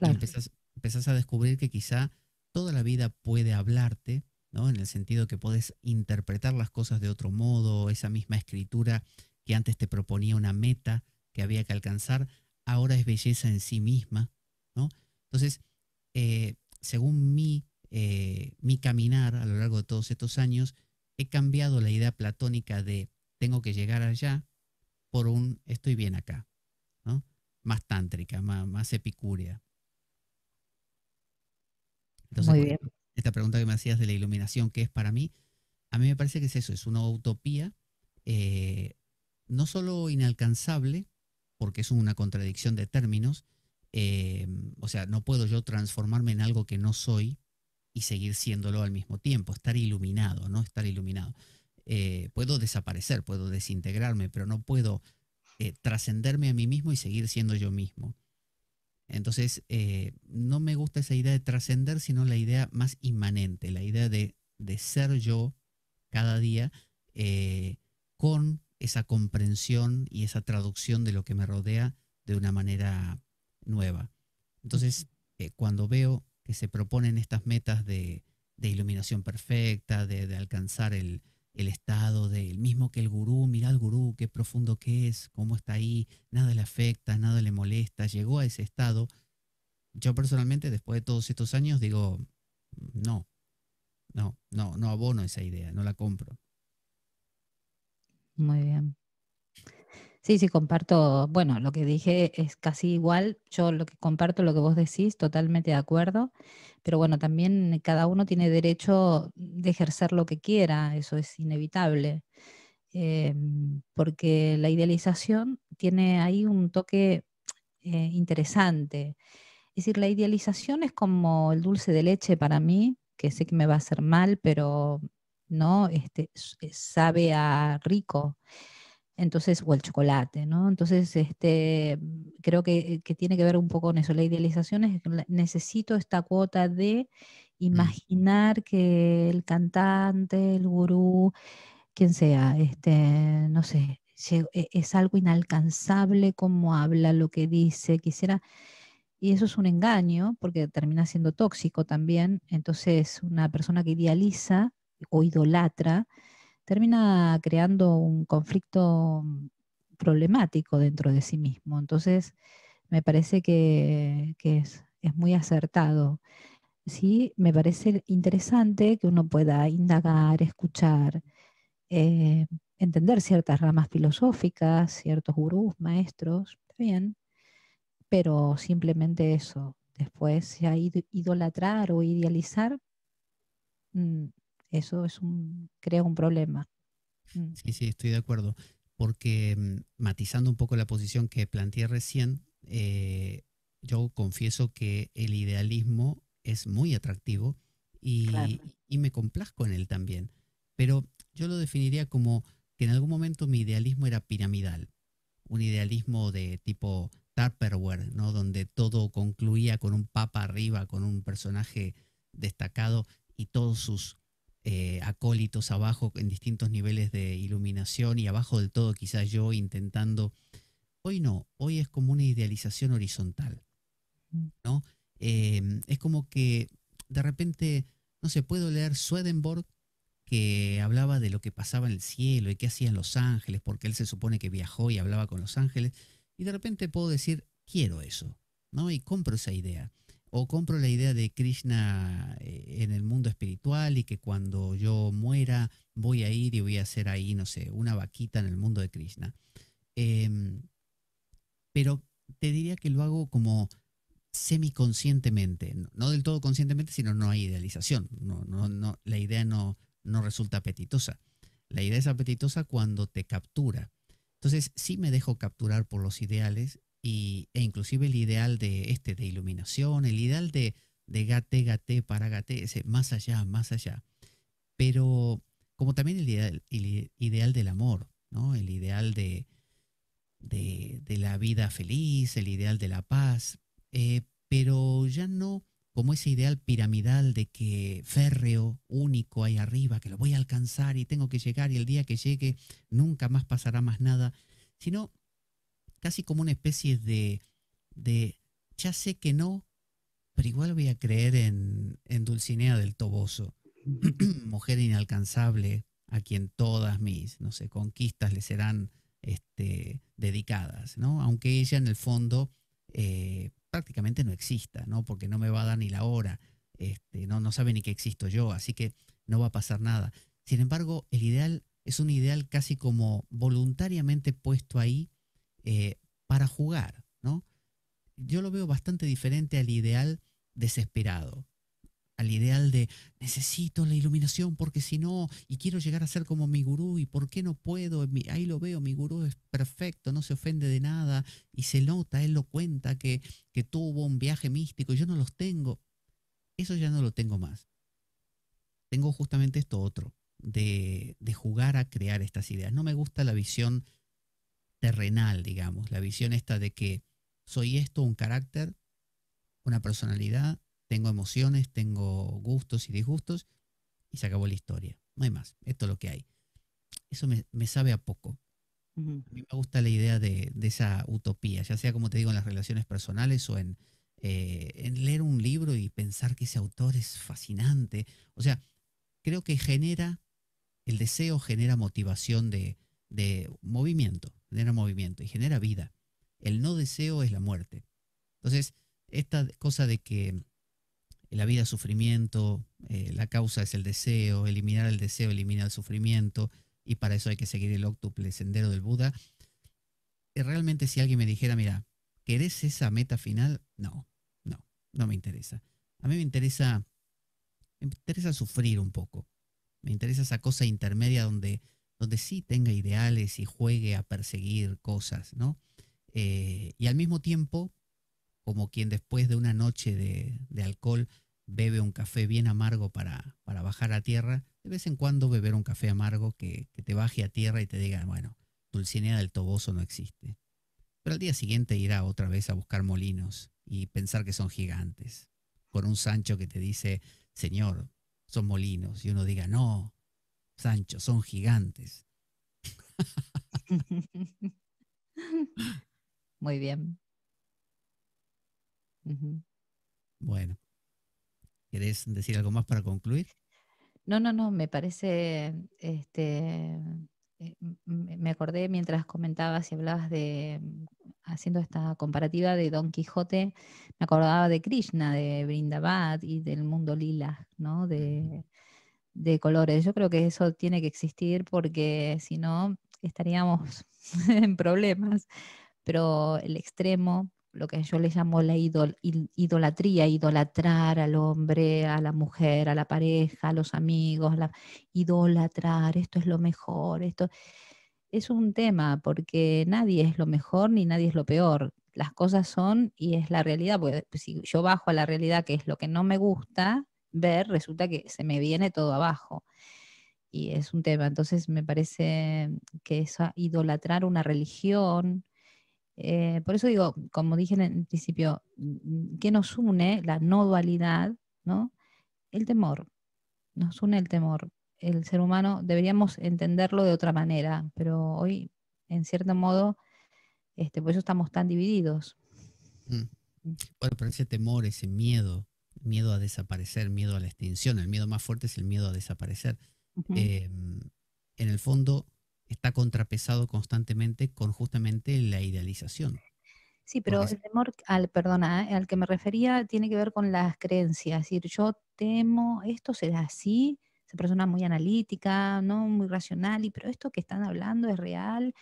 Empezás, empezás a descubrir que quizá toda la vida puede hablarte ¿no? En el sentido que podés interpretar las cosas de otro modo, esa misma escritura que antes te proponía una meta que había que alcanzar, ahora es belleza en sí misma, ¿no? Entonces, eh, según mi, eh, mi caminar a lo largo de todos estos años, he cambiado la idea platónica de tengo que llegar allá por un estoy bien acá, ¿no? Más tántrica, más, epicúrea. Muy bien esta pregunta que me hacías de la iluminación, que es para mí, a mí me parece que es eso, es una utopía eh, no solo inalcanzable, porque es una contradicción de términos, eh, o sea, no puedo yo transformarme en algo que no soy y seguir siéndolo al mismo tiempo, estar iluminado, ¿no? Estar iluminado. Eh, puedo desaparecer, puedo desintegrarme, pero no puedo trascenderme a mí mismo y seguir siendo yo mismo. Entonces, eh, no me gusta esa idea de trascender, sino la idea más inmanente, la idea de, ser yo cada día eh, con esa comprensión y esa traducción de lo que me rodea de una manera nueva. Entonces, eh, cuando veo que se proponen estas metas de, iluminación perfecta, de, de alcanzar el, el estado de mismo que el gurú, mira al gurú, qué profundo que es, cómo está ahí, nada le afecta, nada le molesta, llegó a ese estado. Yo personalmente, después de todos estos años, digo, no, no, no, no abono esa idea, no la compro. Muy bien. Sí, sí, comparto. Bueno, lo que dije es casi igual. Yo lo que comparto, lo que vos decís, totalmente de acuerdo. Pero bueno, también cada uno tiene derecho de ejercer lo que quiera, eso es inevitable. Em, porque la idealización tiene ahí un toque eh, interesante. Es decir, la idealización es como el dulce de leche para mí, que sé que me va a hacer mal, pero no, este, sabe a rico entonces, o el chocolate, ¿no? Entonces, este, creo que, tiene que ver un poco con eso, la idealización es que necesito esta cuota de mm. imaginar que el cantante, el gurú, quien sea, este, no sé, e-, es algo inalcanzable como habla, lo que dice, quisiera... Y eso es un engaño porque termina siendo tóxico también. Entonces, una persona que idealiza o idolatra, termina creando un conflicto mm, problemático dentro de sí mismo. Entonces, me parece que, es, muy acertado. Sí, me parece interesante que uno pueda indagar, escuchar, eh, entender ciertas ramas filosóficas, ciertos gurús, maestros, bien, pero simplemente eso. Después, ya idolatrar o idealizar, mm, eso es un, crea un problema. Mm. Sí, sí, estoy de acuerdo. Porque mm, matizando un poco la posición que planteé recién, eh, yo confieso que el idealismo es muy atractivo y, me complazco en él también. Pero yo lo definiría como que en algún momento mi idealismo era piramidal, un idealismo de tipo Tupperware, ¿no? donde todo concluía con un papa arriba, con un personaje destacado y todos sus eh, acólitos abajo en distintos niveles de iluminación y abajo del todo quizás yo intentando... Hoy no, hoy es como una idealización horizontal, mm. ¿no? Eh, es como que de repente, no sé, puedo leer Swedenborg que hablaba de lo que pasaba en el cielo y qué hacían los ángeles, porque él se supone que viajó y hablaba con los ángeles, y de repente puedo decir, quiero eso, ¿no? Y compro esa idea o compro la idea de Krishna eh, en el mundo espiritual y que cuando yo muera voy a ir y voy a ser ahí, no sé, una vaquita en el mundo de Krishna. Em, pero te diría que lo hago como semiconscientemente, no del todo conscientemente, sino no hay idealización, no, no, no, la idea no, no resulta apetitosa. La idea es apetitosa cuando te captura. Entonces, sí me dejo capturar por los ideales y, e inclusive el ideal de este, de iluminación, el ideal de, de gate, gate, para gate, ese más allá, más allá. Pero como también el ideal, el ideal del amor, ¿no? el ideal de, de, la vida feliz, el ideal de la paz, eh, pero ya no como ese ideal piramidal de que férreo, único ahí arriba, que lo voy a alcanzar y tengo que llegar y el día que llegue nunca más pasará más nada, sino casi como una especie de, ya sé que no, pero igual voy a creer en, Dulcinea del Toboso, mujer inalcanzable a quien todas mis, no sé, conquistas le serán este, dedicadas, ¿no? Aunque ella en el fondo eh, prácticamente no exista, ¿no? Porque no me va a dar ni la hora, este, no, no sabe ni que existo yo, así que no va a pasar nada. Sin embargo, el ideal es un ideal casi como voluntariamente puesto ahí eh, para jugar, ¿no? Yo lo veo bastante diferente al ideal desesperado, al ideal de necesito la iluminación porque si no, y quiero llegar a ser como mi gurú y por qué no puedo, ahí lo veo, mi gurú es perfecto, no se ofende de nada y se nota, él lo cuenta que, tuvo un viaje místico, y yo no los tengo, eso ya no lo tengo más. Tengo justamente esto otro, de, de jugar a crear estas ideas. No me gusta la visión terrenal, digamos, la visión esta de que soy esto, un carácter, una personalidad, tengo emociones, tengo gustos y disgustos, y se acabó la historia. No hay más, esto es lo que hay. Eso me, sabe a poco. A mí me gusta la idea de, esa utopía, ya sea como te digo en las relaciones personales o eh, en leer un libro y pensar que ese autor es fascinante. O sea, creo que genera, el deseo genera motivación de, de movimiento, genera movimiento y genera vida. El no deseo es la muerte. Entonces, esta cosa de que la vida es sufrimiento, eh, la causa es el deseo, eliminar el deseo elimina el sufrimiento, y para eso hay que seguir el octuple sendero del Buda. Realmente si alguien me dijera, mira, ¿querés esa meta final? No, no, no me interesa. A mí me interesa, me interesa sufrir un poco. Me interesa esa cosa intermedia donde donde sí tenga ideales y juegue a perseguir cosas, ¿no? Eh, y al mismo tiempo, como quien después de una noche de, alcohol bebe un café bien amargo para, bajar a tierra, de vez en cuando beber un café amargo que, que te baje a tierra y te diga, bueno, Dulcinea del Toboso no existe. Pero al día siguiente irá otra vez a buscar molinos y pensar que son gigantes, con un Sancho que te dice, Señor, son molinos, y uno diga, no, Sancho, son gigantes. Muy bien. Bueno, ¿querés decir algo más para concluir? No, no, no, me parece, este, eh, me acordé mientras comentabas y hablabas de, haciendo esta comparativa de Don Quijote, me acordaba de Krishna, de Brindabad y del mundo lila, ¿no? De, de colores. Yo creo que eso tiene que existir porque si no estaríamos en problemas. Pero el extremo, lo que yo le llamo la idolatría, idolatrar al hombre, a la mujer, a la pareja, a los amigos, la, idolatrar, esto es lo mejor, esto es un tema porque nadie es lo mejor ni nadie es lo peor. Las cosas son y es la realidad, pues, si yo bajo a la realidad que es lo que no me gusta, ver, resulta que se me viene todo abajo. Y es un tema. Entonces me parece que es idolatrar una religión. Eh, por eso digo, como dije en el principio, mm, qué nos une la no dualidad, ¿no? El temor. Nos une el temor. El ser humano deberíamos entenderlo de otra manera, pero hoy, en cierto modo, este, por eso estamos tan divididos. Mm. Mm. Bueno, pero ese temor, ese miedo, miedo a desaparecer, miedo a la extinción. El miedo más fuerte es el miedo a desaparecer. Em, en el fondo está contrapesado constantemente con justamente la idealización. Sí, pero el temor al, perdona, ¿eh? al que me refería tiene que ver con las creencias. Es decir, yo temo, esto será así, esa persona muy analítica, no muy racional, y pero esto que están hablando es real,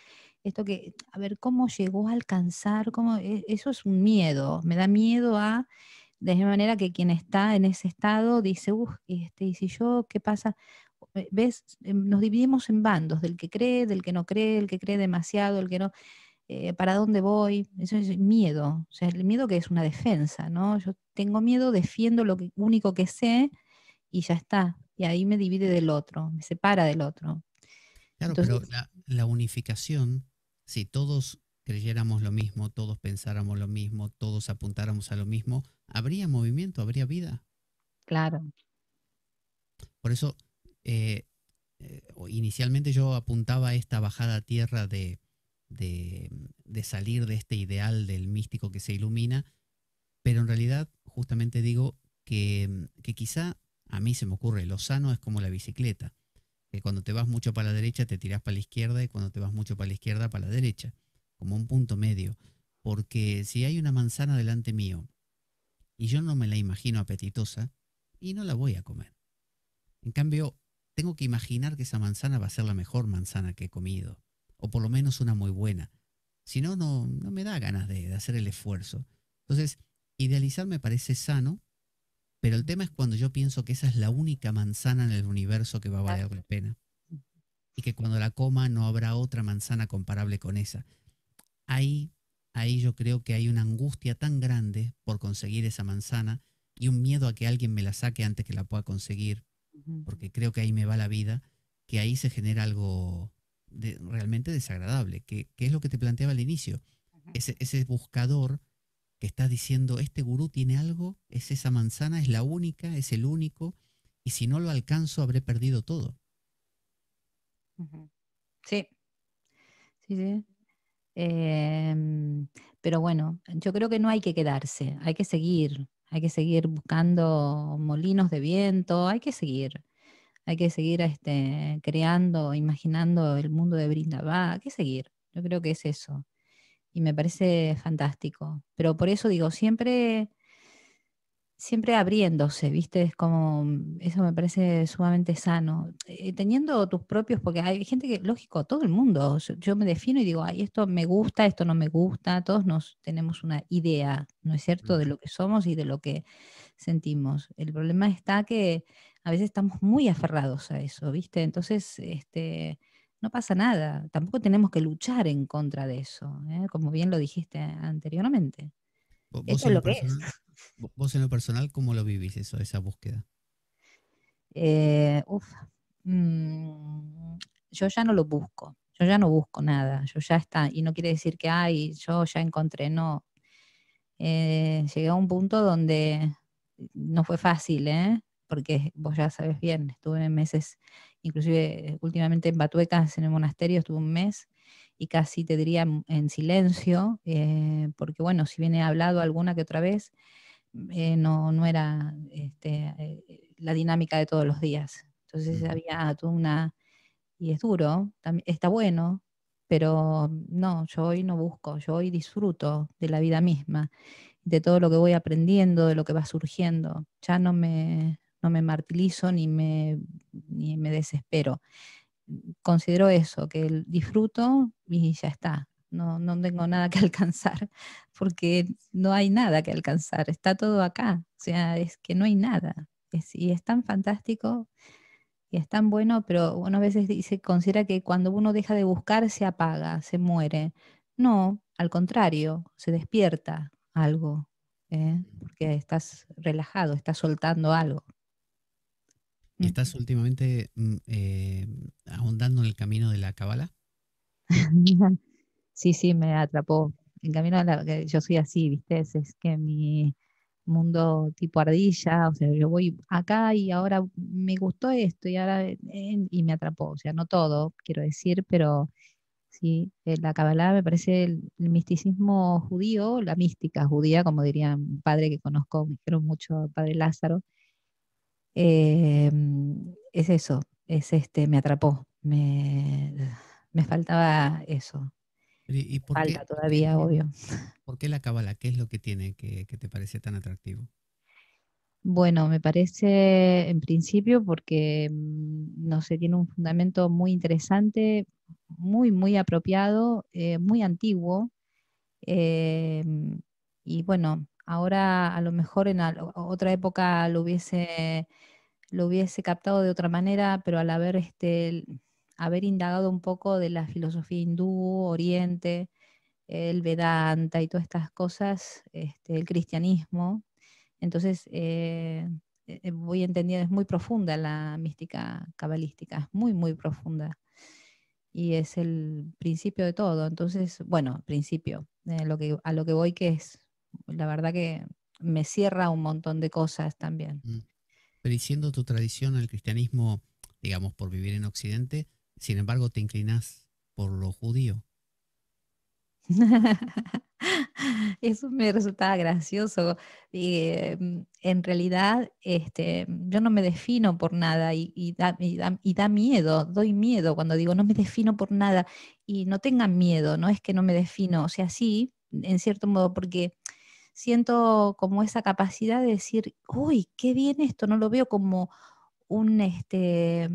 esto que, a ver, cómo llegó a alcanzar, cómo, e, eso es un miedo, me da miedo a de manera que quien está en ese estado dice, uff, este, ¿y si yo qué pasa? Eh, ¿Ves? Eh, nos dividimos en bandos, del que cree, del que no cree, el que cree demasiado, el que no. Eh, ¿Para dónde voy? Eso es miedo. O sea, el miedo que es una defensa, ¿no? Yo tengo miedo, defiendo lo único que sé y ya está. Y ahí me divide del otro, me separa del otro. Claro, pero la unificación, si todos creyéramos lo mismo, todos pensáramos lo mismo, todos apuntáramos a lo mismo, habría movimiento, habría vida. Claro. Por eso, eh, eh, inicialmente yo apuntaba a esta bajada a tierra de, de, salir de este ideal del místico que se ilumina, pero en realidad justamente digo que, que, quizá a mí se me ocurre, lo sano es como la bicicleta, que cuando te vas mucho para la derecha te tiras para la izquierda y cuando te vas mucho para la izquierda para la derecha como un punto medio, porque si hay una manzana delante mío y yo no me la imagino apetitosa, y no la voy a comer. En cambio, tengo que imaginar que esa manzana va a ser la mejor manzana que he comido, o por lo menos una muy buena. Si no, no, me da ganas de, de hacer el esfuerzo. Entonces, idealizar me parece sano, pero el tema es cuando yo pienso que esa es la única manzana en el universo que va a valer la pena. Y que cuando la coma no habrá otra manzana comparable con esa ahí, ahí yo creo que hay una angustia tan grande por conseguir esa manzana y un miedo a que alguien me la saque antes que la pueda conseguir, porque creo que ahí me va la vida, que ahí se genera algo realmente desagradable, que, es lo que te planteaba al inicio. Ese, ese buscador que está diciendo, este gurú tiene algo, es esa manzana, es la única, es el único, y si no lo alcanzo habré perdido todo. Sí, sí, sí. Em, pero bueno, yo creo que no hay que quedarse, hay que seguir, hay que seguir buscando molinos de viento, hay que seguir, hay que seguir este, creando, imaginando el mundo de Brinda hay que seguir, yo creo que es eso. Y me parece fantástico. Pero por eso digo, siempre siempre abriéndose, ¿viste? Es como, mm, eso me parece sumamente sano. Eh, teniendo tus propios, porque hay gente que, lógico, todo el mundo, yo, me defino y digo, ay, esto me gusta, esto no me gusta, todos nos tenemos una idea, ¿no es cierto?, de lo que somos y de lo que sentimos. El problema está que a veces estamos muy aferrados a eso, ¿viste? Entonces, este... No pasa nada, tampoco tenemos que luchar en contra de eso, ¿eh? como bien lo dijiste anteriormente. ¿Vos, en lo personal, ¿cómo lo vivís eso, esa búsqueda? Eh, mm, yo ya no lo busco, yo ya no busco nada, yo ya está, y no quiere decir que, ay, yo ya encontré, no. Eh, llegué a un punto donde no fue fácil, ¿eh? porque vos ya sabes bien, estuve meses, inclusive últimamente en Batuecas, en el monasterio, estuve un mes, y casi te diría en, silencio, eh, porque bueno, si bien he hablado alguna que otra vez, mm, eh, no, no, era este, eh, la dinámica de todos los días. Entonces había había una, y es duro, también, está bueno, pero no, yo hoy no busco, yo hoy disfruto de la vida misma, de todo lo que voy aprendiendo, de lo que va surgiendo. Ya no me, no me ni me, ni me desespero considero eso, que disfruto y ya está. No, no tengo nada que alcanzar porque no hay nada que alcanzar, está todo acá, o sea, es que no hay nada. y es tan fantástico y es tan bueno, pero uno a veces se considera que cuando uno deja de buscar se apaga, se muere. No, al contrario, se despierta algo, ¿eh? porque estás relajado, estás soltando algo estás últimamente mm, eh, ahondando en el camino de la cabala. sí, sí, me atrapó. El camino de la, yo soy así, viste, es, que mi mundo tipo ardilla, o sea, yo voy acá y ahora me gustó esto y ahora eh, y me atrapó, o sea, no todo, quiero decir, pero sí, eh, la Kabbalah me parece el, misticismo judío, la mística judía, como diría un padre que conozco, me dijeron mucho, padre Lázaro, Em, es eso, es este, me atrapó, me, faltaba eso. ¿Y, por Falta qué, todavía, obvio. ¿Por qué la cábala? ¿Qué es lo que tiene que, te parece tan atractivo? Bueno, me parece en principio porque, mm, no sé, tiene un fundamento muy interesante, muy, muy apropiado, eh, muy antiguo. Em, y bueno, ahora a lo mejor en otra época lo hubiese lo hubiese captado de otra manera, pero al haber, este, haber indagado un poco de la filosofía hindú, oriente, el Vedanta y todas estas cosas, este, el cristianismo, entonces eh, eh, eh, voy entendiendo, es muy profunda la mística cabalística, es muy, muy profunda. Y es el principio de todo. Entonces, bueno, principio, lo que, a lo que voy que es, la verdad que me cierra un montón de cosas también. Mm prediciendo tu tradición al cristianismo, digamos, por vivir en Occidente, sin embargo te inclinas por lo judío. Eso me resultaba gracioso. Em, en realidad, este, yo no me defino por nada y, da, miedo, doy miedo cuando digo no me defino por nada y no tengan miedo, no es que no me defino, o sea, sí, en cierto modo, porque siento como esa capacidad de decir, uy, qué bien esto, no lo veo como un, este,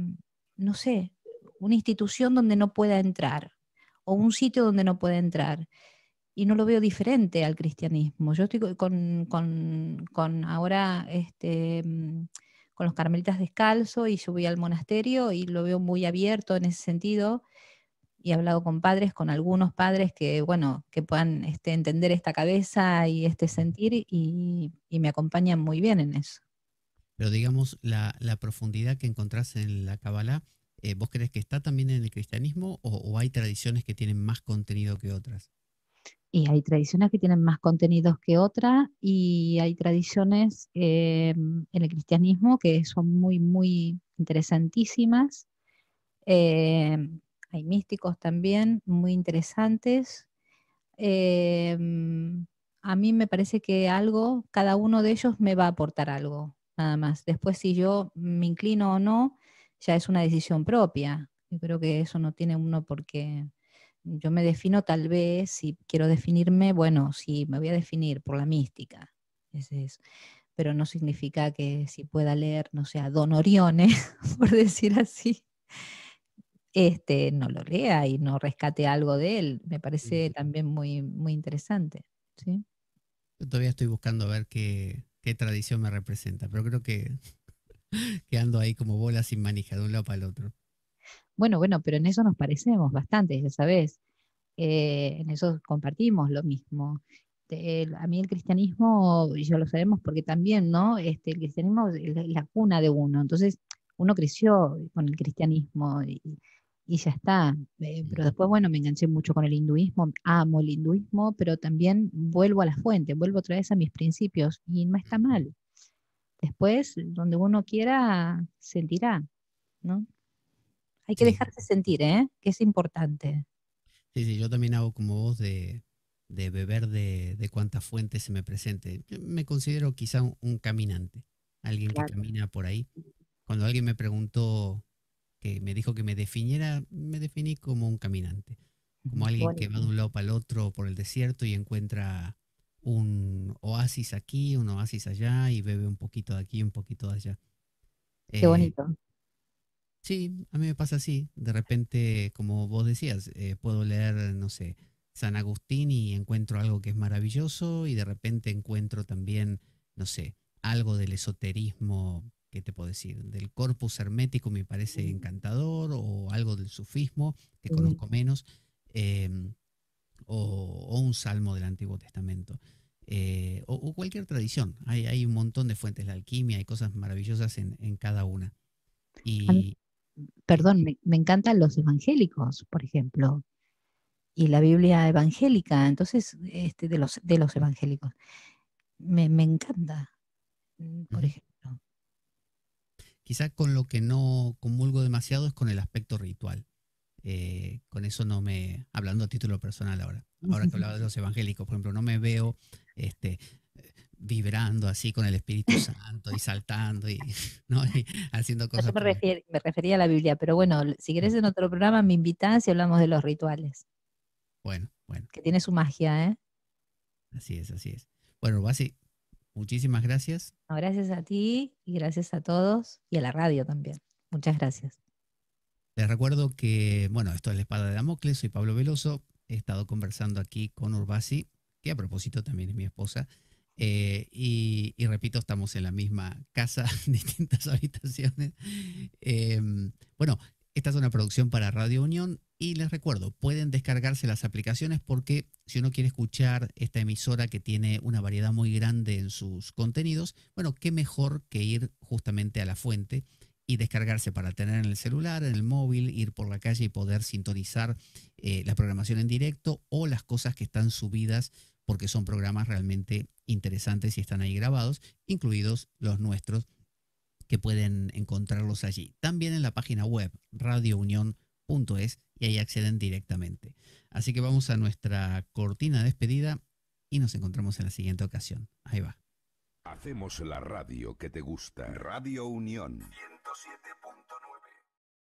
no sé, una institución donde no pueda entrar o un sitio donde no pueda entrar. Y no lo veo diferente al cristianismo. Yo estoy con, con, con ahora este, mm, con los carmelitas descalzo y yo voy al monasterio y lo veo muy abierto en ese sentido y he hablado con padres, con algunos padres que, bueno, que puedan este, entender esta cabeza y este sentir y, me acompañan muy bien en eso. Pero digamos, la, profundidad que encontrás en la Kabbalah, eh, ¿vos crees que está también en el cristianismo o, hay tradiciones que tienen más contenido que otras? Y hay tradiciones que tienen más contenidos que otras y hay tradiciones eh, en el cristianismo que son muy, muy interesantísimas. Eh, hay místicos también muy interesantes. Em, a mí me parece que algo, cada uno de ellos me va a aportar algo, nada más. Después si yo me inclino o no, ya es una decisión propia. Yo creo que eso no tiene uno porque yo me defino tal vez, si quiero definirme, bueno, si me voy a definir por la mística. pero no significa que si pueda leer, no sea Don Orione, por decir así, este, no lo lea y no rescate algo de él. Me parece también muy, muy interesante. ¿sí? Yo todavía estoy buscando ver qué, qué tradición me representa, pero creo que, ando ahí como bola sin manija de un lado para el otro. Bueno, bueno, pero en eso nos parecemos bastante, ya sabes. Eh, en eso compartimos lo mismo. a mí el cristianismo, ya lo sabemos porque también, ¿no? Este, el cristianismo es la cuna de uno, entonces uno creció con el cristianismo y, y ya está. Eh, pero después, bueno, me enganché mucho con el hinduismo, amo el hinduismo, pero también vuelvo a la fuente, vuelvo otra vez a mis principios y no está mal. Después, donde uno quiera, sentirá, Hay que dejarse sentir, ¿eh? Que es importante. Sí, sí, yo también hago como vos de, beber de, de cuantas fuentes se me presente. me considero quizá un, caminante, alguien que camina por ahí. Cuando alguien me preguntó que me dijo que me definiera, me definí como un caminante, como alguien que va de un lado para el otro por el desierto y encuentra un oasis aquí, un oasis allá y bebe un poquito de aquí, un poquito de allá. Qué eh, bonito. Sí, a mí me pasa así. De repente, como vos decías, eh, puedo leer, no sé, San Agustín y encuentro algo que es maravilloso y de repente encuentro también, no sé, algo del esoterismo ¿qué te puedo decir? Del corpus hermético me parece encantador, o algo del sufismo, que conozco menos, eh, o, un salmo del Antiguo Testamento, eh, o, cualquier tradición. Hay, un montón de fuentes, la alquimia, hay cosas maravillosas en, cada una. Y, perdón, me, encantan los evangélicos, por ejemplo, y la Biblia evangélica, entonces, este, de, los, de los evangélicos. Me, encanta, mm, por ejemplo. Quizás con lo que no comulgo demasiado es con el aspecto ritual. Eh, con eso no me, hablando a título personal ahora, ahora que hablaba de los evangélicos, por ejemplo, no me veo este, vibrando así con el Espíritu Santo y saltando y, haciendo cosas. Yo me, refería a la Biblia, pero bueno, si querés mm. en otro programa me invitas y hablamos de los rituales. Bueno, bueno. Que tiene su magia, ¿eh? Así es, así es. Bueno, decir. Muchísimas gracias. gracias a ti y gracias a todos y a la radio también. Muchas gracias. Les recuerdo que, bueno, esto es la espada de Damocles, soy Pablo Veloso, he estado conversando aquí con Urbasi, que a propósito también es mi esposa, eh, y, repito, estamos en la misma casa, distintas habitaciones. Em, bueno, esta es una producción para Radio Unión, y les recuerdo, pueden descargarse las aplicaciones porque si uno quiere escuchar esta emisora que tiene una variedad muy grande en sus contenidos, bueno, qué mejor que ir justamente a la fuente y descargarse para tener en el celular, en el móvil, ir por la calle y poder sintonizar eh, la programación en directo o las cosas que están subidas porque son programas realmente interesantes y están ahí grabados, incluidos los nuestros que pueden encontrarlos allí. También en la página web radiounión.es y ahí acceden directamente. Así que vamos a nuestra cortina de despedida y nos encontramos en la siguiente ocasión. Ahí va. Hacemos la radio que te gusta. Radio Unión.